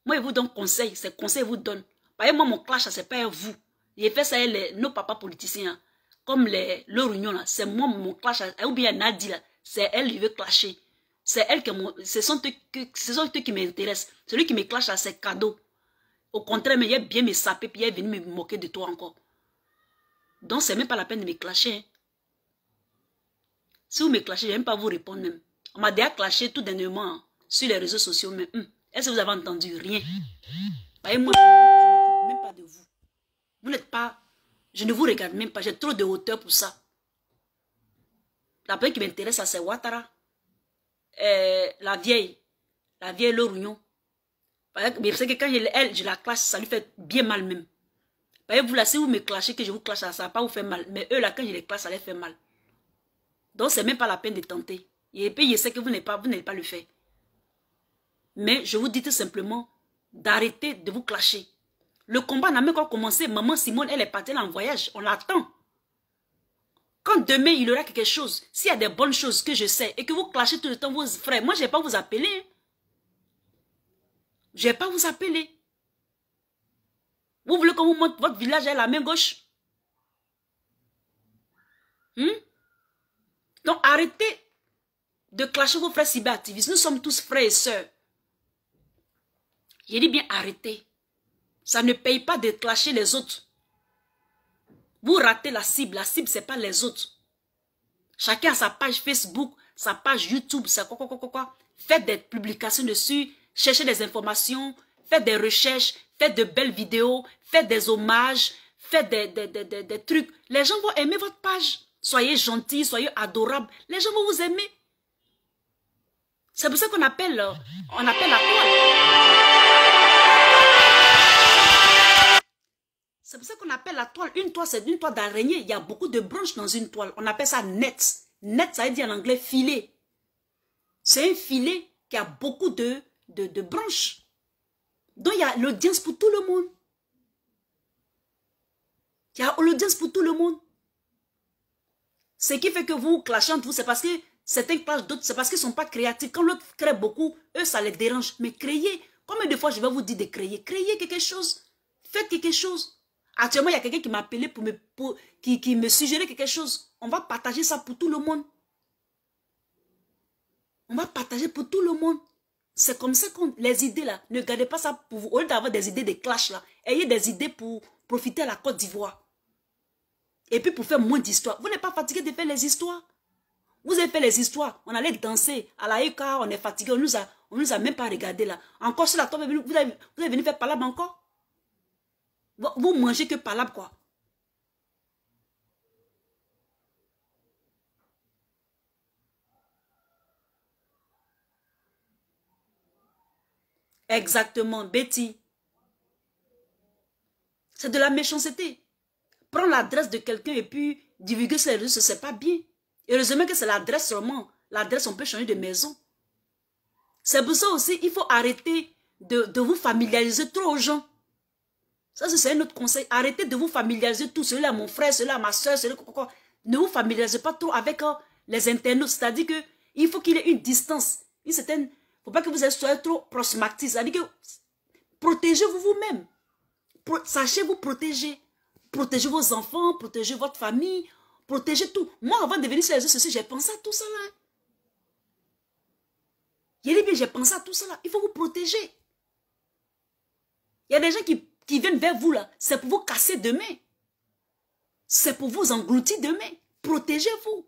Moi, je vous donne conseil. C'est conseil que vous donne. Par moi, mon clash, ce n'est pas vous. J'ai fait ça, les, nos papas politiciens. Hein. Comme les, leur union, là. C'est moi, mon clash. Ou bien Nadi, C'est elle qui veut clasher. C'est elle que ce sont eux qui, m'intéressent. Celui qui me clash, c'est cadeau. Au contraire, mais il est bien me saper, puis il est venu me moquer de toi encore. Donc, c'est même pas la peine de me clasher. Hein. Si vous me clashez, je n'aime pas vous répondre même. On m'a déjà clashé tout dernièrement hein, sur les réseaux sociaux. Mais hum, est-ce que vous avez entendu rien moi, je ne même pas de vous. Vous n'êtes pas... Je ne vous regarde même pas. J'ai trop de hauteur pour ça. La personne qui m'intéresse, c'est Ouattara. Euh, la vieille. La vieille Lorugnon. Mais c'est que quand je, elle, je la clash, ça lui fait bien mal même. vous laissez vous me clashez, que je vous clash, ça ne va pas vous faire mal. Mais eux là, quand je les classe, ça les fait mal. Donc, c'est même pas la peine de tenter. Et puis, je que vous n'allez pas, vous pas le faire. Mais je vous dis tout simplement d'arrêter de vous clasher. Le combat n'a même pas commencé. Maman Simone, elle est partie, là en voyage. On l'attend. Quand demain, il y aura quelque chose, s'il y a des bonnes choses que je sais et que vous clashez tout le temps vos frères, moi, je ne vais pas vous appeler. Hein. Je ne vais pas vous appeler. Vous voulez qu'on vous montre votre village à la main gauche? Hmm? Donc, arrêtez de clasher vos frères cyberactivistes. Nous sommes tous frères et sœurs. J'ai dit bien arrêtez. Ça ne paye pas de clasher les autres. Vous ratez la cible. La cible, ce n'est pas les autres. Chacun a sa page Facebook, sa page YouTube, sa quoi, quoi, quoi, quoi. Faites des publications dessus, cherchez des informations, faites des recherches, faites de belles vidéos, faites des hommages, faites des, des, trucs. Les gens vont aimer votre page. Soyez gentils. soyez adorables. Les gens vont vous aimer. C'est pour ça qu'on appelle, euh, on appelle la toile. C'est pour ça qu'on appelle la toile. Une toile, c'est une toile d'araignée. Il y a beaucoup de branches dans une toile. On appelle ça net. Net, ça veut dire en anglais filet. C'est un filet qui a beaucoup de, de, branches. Donc, il y a l'audience pour tout le monde. Il y a l'audience pour tout le monde. Ce qui fait que vous clashez entre vous, c'est parce que Certains clashent, d'autres, c'est parce qu'ils ne sont pas créatifs. Quand l'autre crée beaucoup, eux, ça les dérange. Mais créez. combien de fois je vais vous dire de créer Créez quelque chose. Faites quelque chose. Actuellement, il y a quelqu'un qui m'a appelé pour me, qui, me suggérer quelque chose. On va partager ça pour tout le monde. On va partager pour tout le monde. C'est comme ça que les idées là, ne gardez pas ça pour vous. Au lieu d'avoir des idées de clash là, ayez des idées pour profiter à la Côte d'Ivoire. Et puis pour faire moins d'histoires. Vous n'êtes pas fatigué de faire les histoires. Vous avez fait les histoires. On allait danser à la ECA, on est fatigué, on nous nous a même pas regardé là. Encore sur la tombe, vous avez, venu faire palabre encore vous, mangez que palabre quoi. Exactement, Betty. C'est de la méchanceté. Prendre l'adresse de quelqu'un et puis divulguer ses ce n'est pas bien. Et résumé que c'est l'adresse seulement. L'adresse, on peut changer de maison. C'est pour ça aussi, il faut arrêter de, vous familiariser trop aux gens. Ça, c'est un autre conseil. Arrêtez de vous familiariser tout. Celui-là, mon frère, celui-là, ma soeur, celui-là, Ne vous familiarisez pas trop avec euh, les internautes. C'est-à-dire qu'il faut qu'il y ait une distance. Il certaine... faut pas que vous soyez trop proximatis. C'est-à-dire que protégez-vous vous-même. Sachez vous protéger. Protégez vos enfants, protégez votre famille, protéger tout. Moi, avant de venir sur les réseaux sociaux, j'ai pensé à tout ça J'ai pensé à tout cela Il faut vous protéger. Il y a des gens qui, viennent vers vous là. C'est pour vous casser demain. C'est pour vous engloutir demain. Protégez-vous.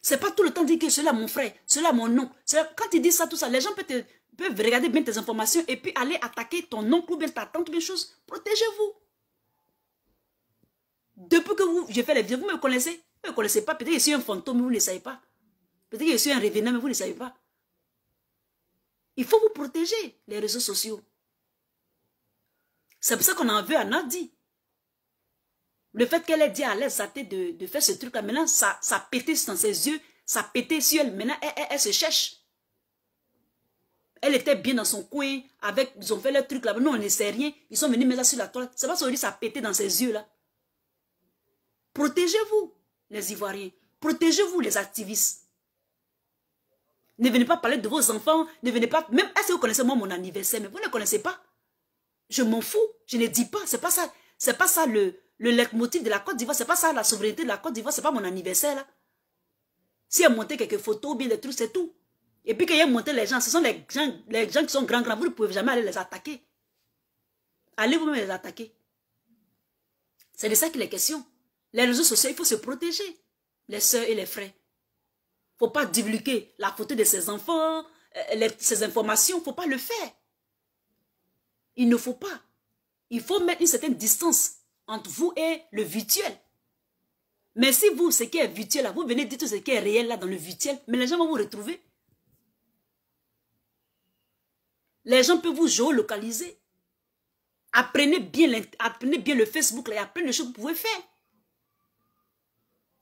C'est pas tout le temps dire que cela mon frère, cela mon oncle. Quand ils disent ça, tout ça, les gens peuvent, peuvent regarder bien tes informations et puis aller attaquer ton oncle ou bien ta tante ou bien chose. Protégez-vous. Depuis que vous, je fais les vidéos, vous me connaissez. Vous ne me connaissez pas. Peut-être que je suis un fantôme, mais vous ne savez pas. Peut-être que je suis un revenant, mais vous ne savez pas. Il faut vous protéger, les réseaux sociaux. C'est pour ça qu'on en veut à Nadi. Le fait qu'elle ait dit à l'aise de, de faire ce truc-là, maintenant, ça, ça pétait dans ses yeux, ça pétait sur elle. Maintenant, elle, se cherche. Elle était bien dans son coin, avec, ils ont fait leur truc là-bas. Nous, on ne sait rien. Ils sont venus mettre ça sur la toile. C'est pas qu'on dit, ça a pété dans ses yeux là. Protégez-vous, les Ivoiriens. Protégez-vous, les activistes. Ne venez pas parler de vos enfants. Ne venez pas... Même, est-ce que vous connaissez moi mon anniversaire Mais vous ne le connaissez pas. Je m'en fous. Je ne dis pas. C'est pas ça. C'est pas ça le, le leitmotiv de la Côte d'Ivoire. C'est pas ça la souveraineté de la Côte d'Ivoire. C'est pas mon anniversaire, là. Si elle montait quelques photos bien des trucs, c'est tout. Et puis y a monté les gens, ce sont les gens, les gens qui sont grands, grands. Vous ne pouvez jamais aller les attaquer. Allez vous-même les attaquer. C'est de ça qu'il est question. Les réseaux sociaux, il faut se protéger, les soeurs et les frères. Il ne faut pas divulguer la photo de ses enfants, euh, ses informations, il ne faut pas le faire. Il ne faut pas. Il faut mettre une certaine distance entre vous et le virtuel. Mais si vous, ce qui est virtuel, vous venez dire tout ce qui est réel là dans le virtuel, mais les gens vont vous retrouver. Les gens peuvent vous géolocaliser. Apprenez bien, apprenez bien le Facebook et apprenez les choses que vous pouvez faire.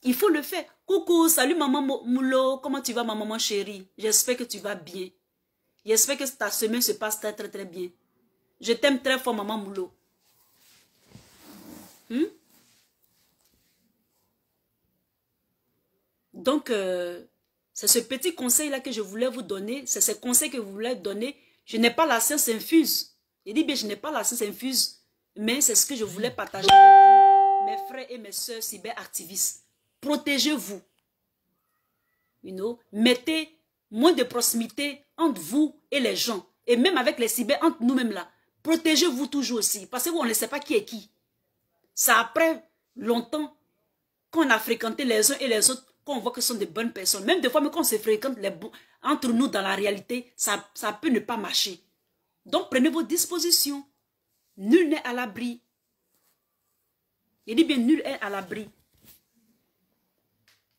Il faut le faire. Coucou, salut maman Moulo. comment tu vas ma maman chérie J'espère que tu vas bien. J'espère que ta semaine se passe très très très bien. Je t'aime très fort maman Moulo. Hmm? Donc, euh, c'est ce petit conseil-là que je voulais vous donner. C'est ce conseil que vous voulez donner. Je n'ai pas la science infuse. Je dis bien, je n'ai pas la science infuse. Mais c'est ce que je voulais partager avec vous, mes frères et mes soeurs cyberactivistes protégez-vous. You know, mettez moins de proximité entre vous et les gens. Et même avec les cyber, entre nous-mêmes là. Protégez-vous toujours aussi. Parce on ne sait pas qui est qui. C'est après longtemps qu'on a fréquenté les uns et les autres qu'on voit que ce sont de bonnes personnes. Même des fois, mais quand on se fréquente les entre nous dans la réalité, ça, ça peut ne pas marcher. Donc, prenez vos dispositions. Nul n'est à l'abri. Il dit bien, nul n'est à l'abri.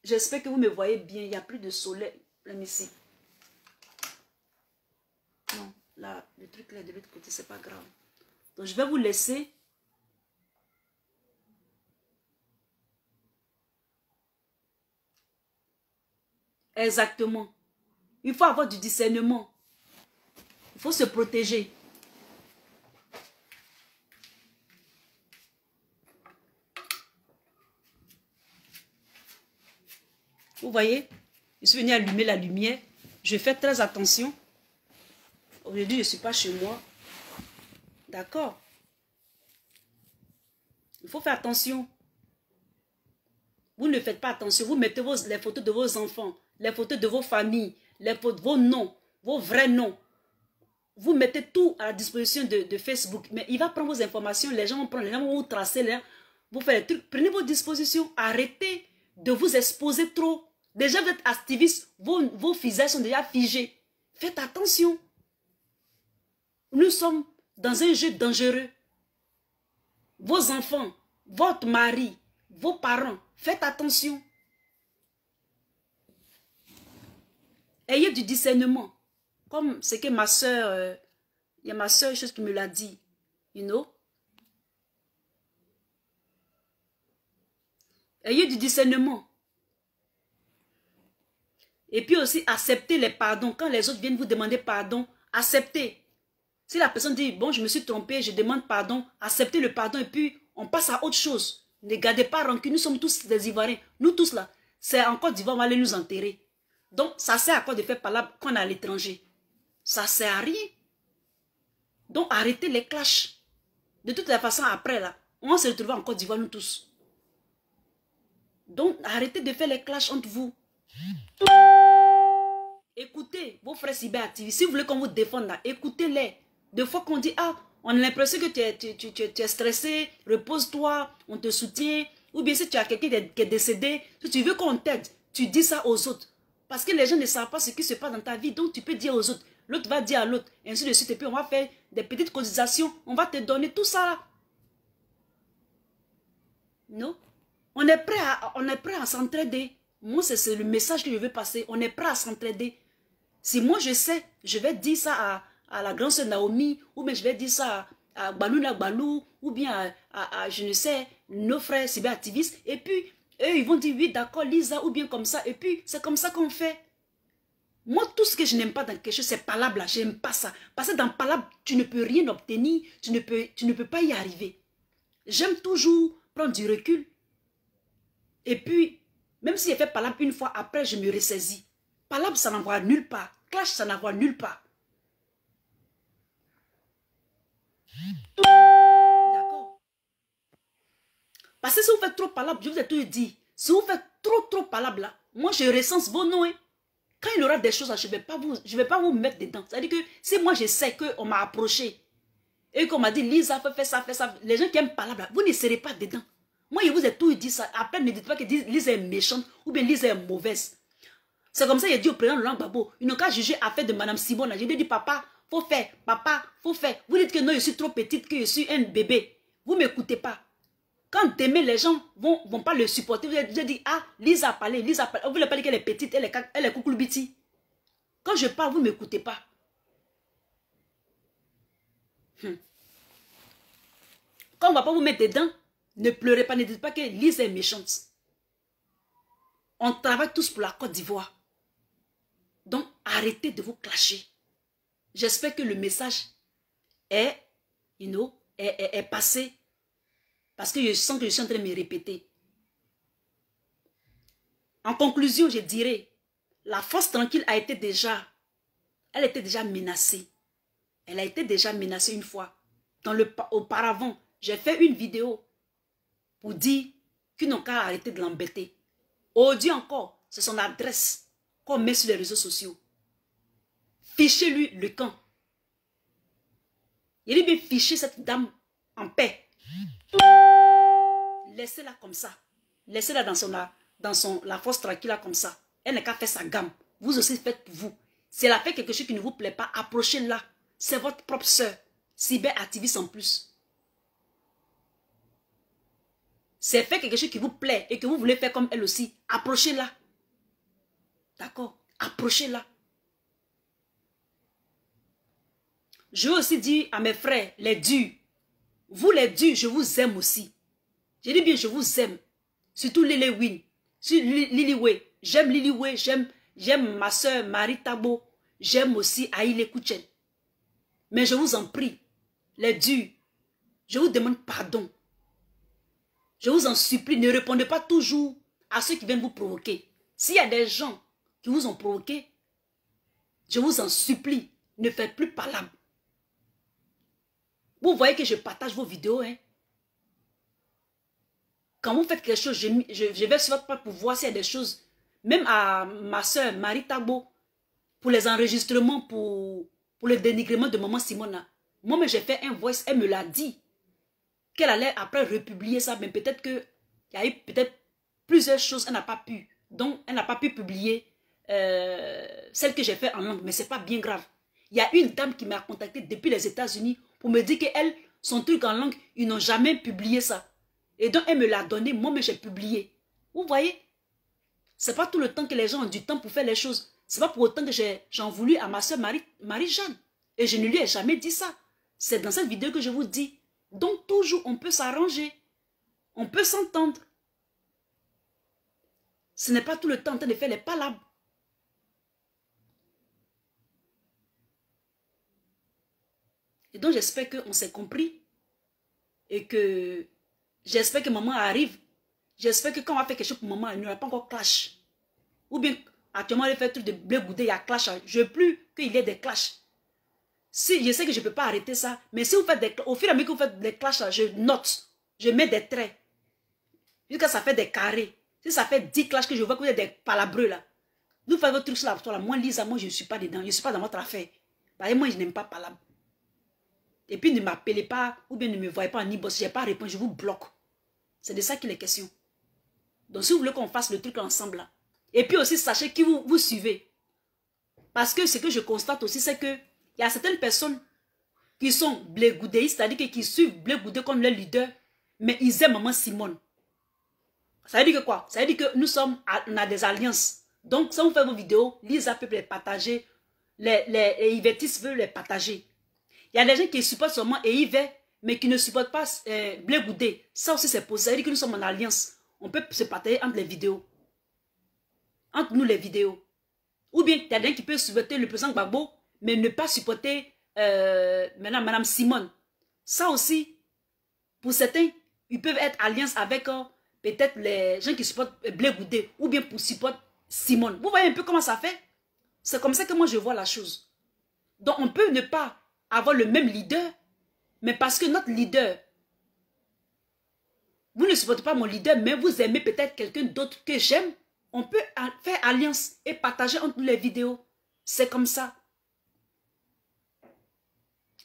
J'espère que vous me voyez bien. Il n'y a plus de soleil. Non, là, le truc là de l'autre côté, c'est pas grave. Donc, je vais vous laisser. Exactement. Il faut avoir du discernement. Il faut se protéger. Vous voyez Je suis venu allumer la lumière. Je fais très attention. Aujourd'hui, je ne suis pas chez moi. D'accord Il faut faire attention. Vous ne faites pas attention. Vous mettez les photos de vos enfants, les photos de vos familles, les vos noms, vos vrais noms. Vous mettez tout à la disposition de, Facebook. Mais il va prendre vos informations. Les gens vont prendre, les gens vont vous tracer. Les, vous faites des trucs. Prenez vos dispositions. Arrêtez de vous exposer trop. Déjà, vous êtes activiste, vos, vos visages sont déjà figés. Faites attention. Nous sommes dans un jeu dangereux. Vos enfants, votre mari, vos parents, faites attention. Ayez du discernement. Comme c'est que ma soeur, euh, il y a ma soeur, chose qui me l'a dit, you know. Ayez du discernement. Et puis aussi, accepter les pardons. Quand les autres viennent vous demander pardon, acceptez. Si la personne dit, bon, je me suis trompé, je demande pardon, acceptez le pardon et puis on passe à autre chose. Ne gardez pas rancune. Nous sommes tous des Ivoiriens. Nous tous là, c'est en Côte d'Ivoire, on va aller nous enterrer. Donc, ça sert à quoi de faire palabre qu'on est à l'étranger Ça sert à rien. Donc, arrêtez les clashs. De toute façon, après là, on se retrouver en Côte d'Ivoire, nous tous. Donc, arrêtez de faire les clashs entre vous. Écoutez vos frères cyberactivistes. Si vous voulez qu'on vous défende, écoutez-les. Des fois qu'on dit, ah, on a l'impression que tu es, es stressé, repose-toi, on te soutient. Ou bien si tu as quelqu'un qui est décédé, si tu veux qu'on t'aide, tu dis ça aux autres. Parce que les gens ne savent pas ce qui se passe dans ta vie, donc tu peux dire aux autres. L'autre va dire à l'autre, ainsi de suite. Et puis on va faire des petites cotisations, on va te donner tout ça Non On est prêt on est prêt à s'entraider. Moi, c'est le message que je veux passer. On est prêt à s'entraider. Si moi, je sais, je vais dire ça à, à la grande sœur Naomi, ou bien je vais dire ça à, à Balou ou bien à, je ne sais, nos frères cyberactivistes. Et puis, eux, ils vont dire, oui, d'accord, Lisa, ou bien comme ça. Et puis, c'est comme ça qu'on fait. Moi, tout ce que je n'aime pas dans quelque chose, c'est palabre Je J'aime pas ça. Parce que dans palabre, tu ne peux rien obtenir. Tu ne peux, tu ne peux pas y arriver. J'aime toujours prendre du recul. Et puis, même si j'ai fait palabre une fois, après je me ressaisis. Palabre, ça n'envoie nulle part. Clash, ça n'envoie nulle part. D'accord Parce que si vous faites trop palabre, je vous ai tout dit. Si vous faites trop, trop palabre là, moi je recense vos noms. Hein. Quand il y aura des choses, je ne vais, pas vous, vais pas vous mettre dedans. C'est-à-dire que si moi je sais qu'on m'a approché et qu'on m'a dit Lisa, fais ça, fais ça, les gens qui aiment palabre vous ne serez pas dedans. Moi, je vous ai tout dit ça. Après, ne dites pas que Lise est méchante ou bien Lise est mauvaise. C'est comme ça qu'il dit au président Laurent Babo. Une n'a qu'à juger affaire de Mme Simone. Je lui dit, papa, faut faire, papa, faut faire. Vous dites que non, je suis trop petite, que je suis un bébé. Vous ne m'écoutez pas. Quand demain, les gens ne vont, vont, pas le supporter. Vous avez dit, ah, Lise a parlé, Lisa a parlé. Vous voulez dire qu'elle est petite, elle est, elle est Quand je parle, vous ne m'écoutez pas. Hmm. Quand on ne va pas vous mettre dedans, ne pleurez pas, ne dites pas que Lise est méchante. On travaille tous pour la Côte d'Ivoire. Donc, arrêtez de vous clasher. J'espère que le message est, you know, est, passé. Parce que je sens que je suis en train de me répéter. En conclusion, je dirais, la force tranquille a été déjà, elle était déjà menacée. Elle a été déjà menacée une fois. Dans le, auparavant, j'ai fait une vidéo ou dire qu'ils n'ont qu'à arrêter de l'embêter. Aujourd'hui oh, encore, c'est son adresse qu'on met sur les réseaux sociaux. Fichez-lui le camp. Il est bien fiché cette dame en paix. Laissez-la comme ça. Laissez-la dans, son, dans son, la force tranquille comme ça. Elle n'a qu'à faire sa gamme. Vous aussi faites pour vous. Si elle a fait quelque chose qui ne vous plaît pas, approchez-la. C'est votre propre soeur. Cyberactiviste en plus. c'est faire quelque chose qui vous plaît et que vous voulez faire comme elle aussi, approchez-la. D'accord Approchez-la. Je veux aussi dire à mes frères, les durs, vous les durs, je vous aime aussi. Je dis bien, je vous aime. Surtout Lily Win, sur J'aime Lily j'aime j'aime ma soeur Marie Tabo, j'aime aussi Aïle Kouchen. Mais je vous en prie, les durs, je vous demande pardon. Je vous en supplie, ne répondez pas toujours à ceux qui viennent vous provoquer. S'il y a des gens qui vous ont provoqué, je vous en supplie, ne faites plus pas l'âme. Vous voyez que je partage vos vidéos. Hein. Quand vous faites quelque chose, je, vais sur votre page pour voir s'il y a des choses. Même à ma soeur Marie Tagbo, pour les enregistrements, pour, pour le dénigrement de maman Simona. Moi, même j'ai fait un voice, elle me l'a dit qu'elle allait après republier ça, mais peut-être qu'il y a eu peut-être plusieurs choses qu'elle n'a pas pu. Donc, elle n'a pas pu publier euh, celle que j'ai fait en langue, mais ce n'est pas bien grave. Il y a une dame qui m'a contacté depuis les États-Unis pour me dire qu'elle, son truc en langue, ils n'ont jamais publié ça. Et donc, elle me l'a donné, moi, mais j'ai publié. Vous voyez C'est pas tout le temps que les gens ont du temps pour faire les choses. C'est pas pour autant que j'en voulu à ma soeur Marie-Jeanne. et je ne lui ai jamais dit ça. C'est dans cette vidéo que je vous dis. Donc toujours, on peut s'arranger. On peut s'entendre. Ce n'est pas tout le temps en train de faire les palabres. Et donc j'espère qu'on s'est compris. Et que j'espère que maman arrive. J'espère que quand on va faire quelque chose pour maman, il n'y aura pas encore clash. Ou bien actuellement, elle fait un truc de bleu boudé, il y a clash. Je veux plus qu'il y ait des clashs. Si, je sais que je ne peux pas arrêter ça, mais si vous faites des, au fur et à mesure que vous faites des clashs, je note, je mets des traits. Jusqu'à ça fait des carrés. Si ça fait 10 clashs que je vois que vous êtes des palabreux là. Vous faites votre truc sur la toi là. Moi, Lisa, moi, je ne suis pas dedans. Je ne suis pas dans votre affaire. Bah, moi, je n'aime pas palabre. Et puis, ne m'appelez pas ou bien ne me voyez pas en e-boss. Je n'ai pas à répondre, je vous bloque. C'est de ça qu'il est question. Donc, si vous voulez qu'on fasse le truc ensemble là. Et puis aussi, sachez qui vous, vous suivez. Parce que ce que je constate aussi, c'est que il y a certaines personnes qui sont blégoudéistes, c'est-à-dire qui suivent Blégoudé comme leur leader, mais ils aiment Maman Simone. Ça veut dire que quoi Ça veut dire que nous sommes, on a des alliances. Donc, si on fait vos vidéos, Lisa peut les partager, les, les, veulent les partager. Il y a des gens qui supportent seulement Yvette, mais qui ne supportent pas euh, Ça aussi, c'est possible. Ça veut dire que nous sommes en alliance. On peut se partager entre les vidéos. Entre nous, les vidéos. Ou bien, il y a des gens qui peuvent supporter le président Gbagbo mais ne pas supporter euh, Madame, Simone. Ça aussi, pour certains, ils peuvent être alliance avec euh, peut-être les gens qui supportent Blé Goudé ou bien pour supporter Simone. Vous voyez un peu comment ça fait C'est comme ça que moi je vois la chose. Donc on peut ne pas avoir le même leader, mais parce que notre leader, vous ne supportez pas mon leader, mais vous aimez peut-être quelqu'un d'autre que j'aime, on peut faire alliance et partager entre les vidéos. C'est comme ça.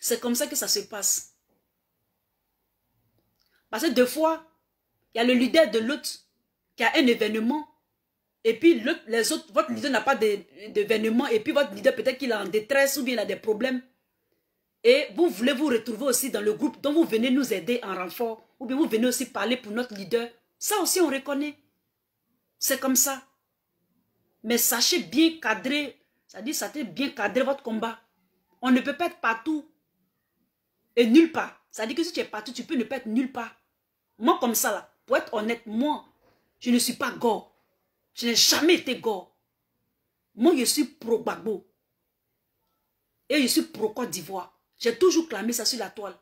C'est comme ça que ça se passe. Parce que deux fois, il y a le leader de l'autre qui a un événement. Et puis les autres, votre leader n'a pas d'événement. Et puis votre leader, peut-être qu'il est en détresse ou bien il a des problèmes. Et vous voulez vous retrouver aussi dans le groupe dont vous venez nous aider en renfort. Ou bien vous venez aussi parler pour notre leader. Ça aussi, on reconnaît. C'est comme ça. Mais sachez bien cadrer, ça dit sachez bien cadrer votre combat. On ne peut pas être partout et nulle part. Ça dit dire que si tu es parti, tu peux ne pas être nulle part. Moi, comme ça, là, pour être honnête, moi, je ne suis pas gore. Je n'ai jamais été gore. Moi, je suis pro bagbo Et je suis pro-Côte d'Ivoire. J'ai toujours clamé ça sur la toile.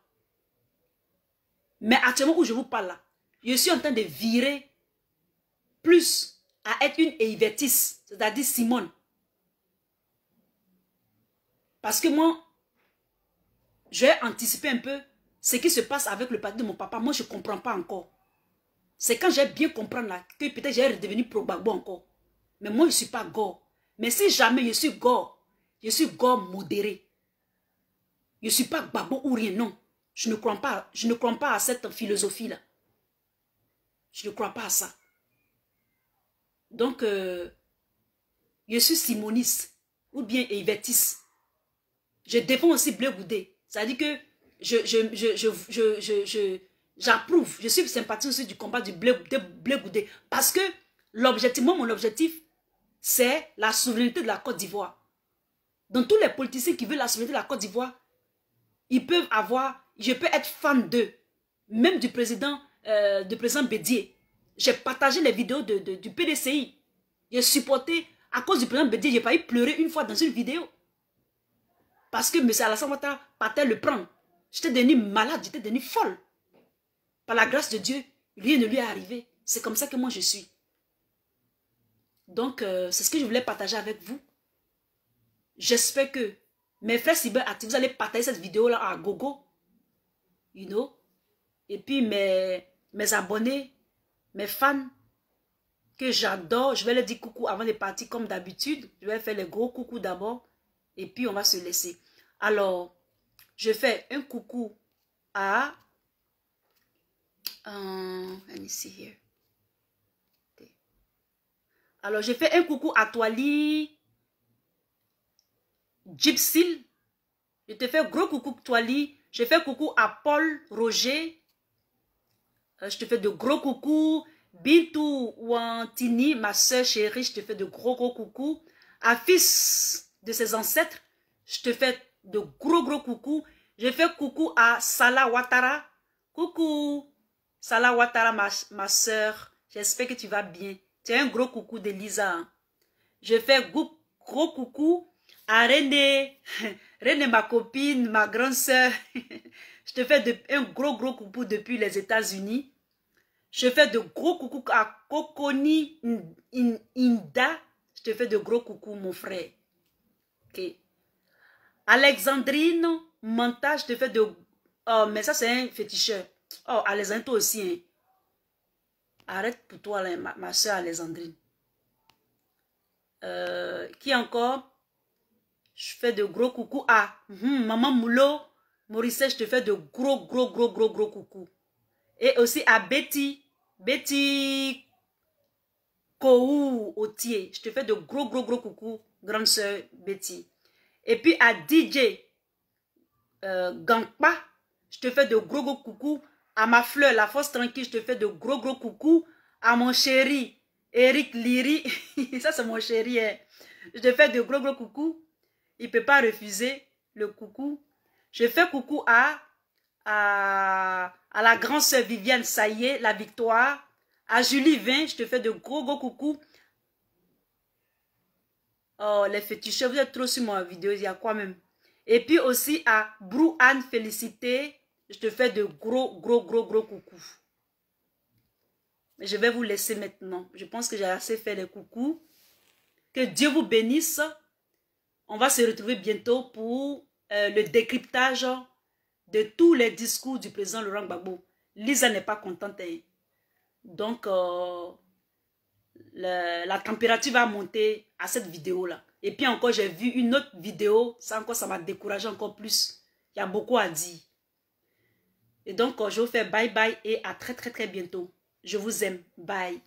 Mais actuellement où je vous parle là, je suis en train de virer plus à être une Eivetis, c'est-à-dire Simone. Parce que moi, je vais anticiper un peu ce qui se passe avec le parti de mon papa. Moi, je ne comprends pas encore. C'est quand j'ai bien comprendre là que peut-être j'ai redevenu pro encore. Mais moi, je ne suis pas gore. Mais si jamais je suis gore, je suis gore modéré. Je ne suis pas babo ou rien, non. Je ne crois pas, je ne crois pas à cette philosophie-là. Je ne crois pas à ça. Donc, euh, je suis simoniste ou bien évétiste. Je défends aussi Bleu c'est-à-dire que je, je, j'approuve, je suis sympathique aussi du combat du bleu goudé. Parce que l'objectif, mon objectif, c'est la souveraineté de la Côte d'Ivoire. Dans tous les politiciens qui veulent la souveraineté de la Côte d'Ivoire, ils peuvent avoir, je peux être fan d'eux, même du président, euh, du président Bédier. J'ai partagé les vidéos du PDCI. J'ai supporté, à cause du président Bédier, j'ai eu pleurer une fois dans une vidéo. Parce que M. Alassane Ouattara partait le prendre. J'étais devenue malade, j'étais devenue folle. Par la grâce de Dieu, rien ne lui est arrivé. C'est comme ça que moi je suis. Donc, euh, c'est ce que je voulais partager avec vous. J'espère que mes frères cyberactifs, vous allez partager cette vidéo-là à gogo. You know? Et puis, mes, mes abonnés, mes fans, que j'adore, je vais leur dire coucou avant de partir comme d'habitude. Je vais faire les gros coucou d'abord. Et puis, on va se laisser. Alors, je fais un coucou à... Euh, let here. Alors, je fais un coucou à Toali gypsy Je te fais gros coucou, Toali. Je fais coucou à Paul Roger. Euh, je te fais de gros coucou. Bintou Wantini, ma soeur chérie, je te fais de gros gros coucou. À fils de ses ancêtres. Je te fais de gros gros coucou. Je fais coucou à Salah Ouattara. Coucou Salah Ouattara, ma, ma soeur. J'espère que tu vas bien. Tu as un gros coucou de Lisa. Hein. Je fais gros, gros coucou à René. René, ma copine, ma grande soeur. Je te fais de, un gros gros coucou depuis les États-Unis. Je fais de gros coucou à Kokoni Inda. Je te fais de gros coucou, mon frère. Alexandrine Alexandrine je te fais de... Oh, mais ça, c'est un féticheur. Oh, Alexandrine, toi aussi. Hein. Arrête pour toi, ma, soeur Alexandrine. Euh, qui encore Je fais de gros coucou à... Hum, maman Moulot, Maurice, je te fais de gros, gros, gros, gros, gros coucou. Et aussi à Betty. Betty Kou Otier. Je te fais de gros, gros, gros coucou grande sœur Betty. Et puis à DJ euh, Gangpa, je te fais de gros gros coucou. À ma fleur, la force tranquille, je te fais de gros gros coucou. À mon chéri, Eric Liri. Ça, c'est mon chéri. Hein. Je te fais de gros gros coucou. Il ne peut pas refuser le coucou. Je fais coucou à, à, à la grande sœur Viviane est la victoire. À Julie Vin, je te fais de gros gros coucou. Oh, les féticheurs, vous êtes trop sur ma vidéo, il y a quoi même Et puis aussi à Brouhan Félicité, je te fais de gros, gros, gros, gros coucou. Je vais vous laisser maintenant. Je pense que j'ai assez fait les coucous. Que Dieu vous bénisse. On va se retrouver bientôt pour euh, le décryptage de tous les discours du président Laurent Gbagbo. Lisa n'est pas contente. Hein. Donc, euh, la température va monter à cette vidéo-là. Et puis encore, j'ai vu une autre vidéo, ça encore, ça m'a découragé encore plus. Il y a beaucoup à dire. Et donc, je vous fais bye bye et à très très très bientôt. Je vous aime. Bye.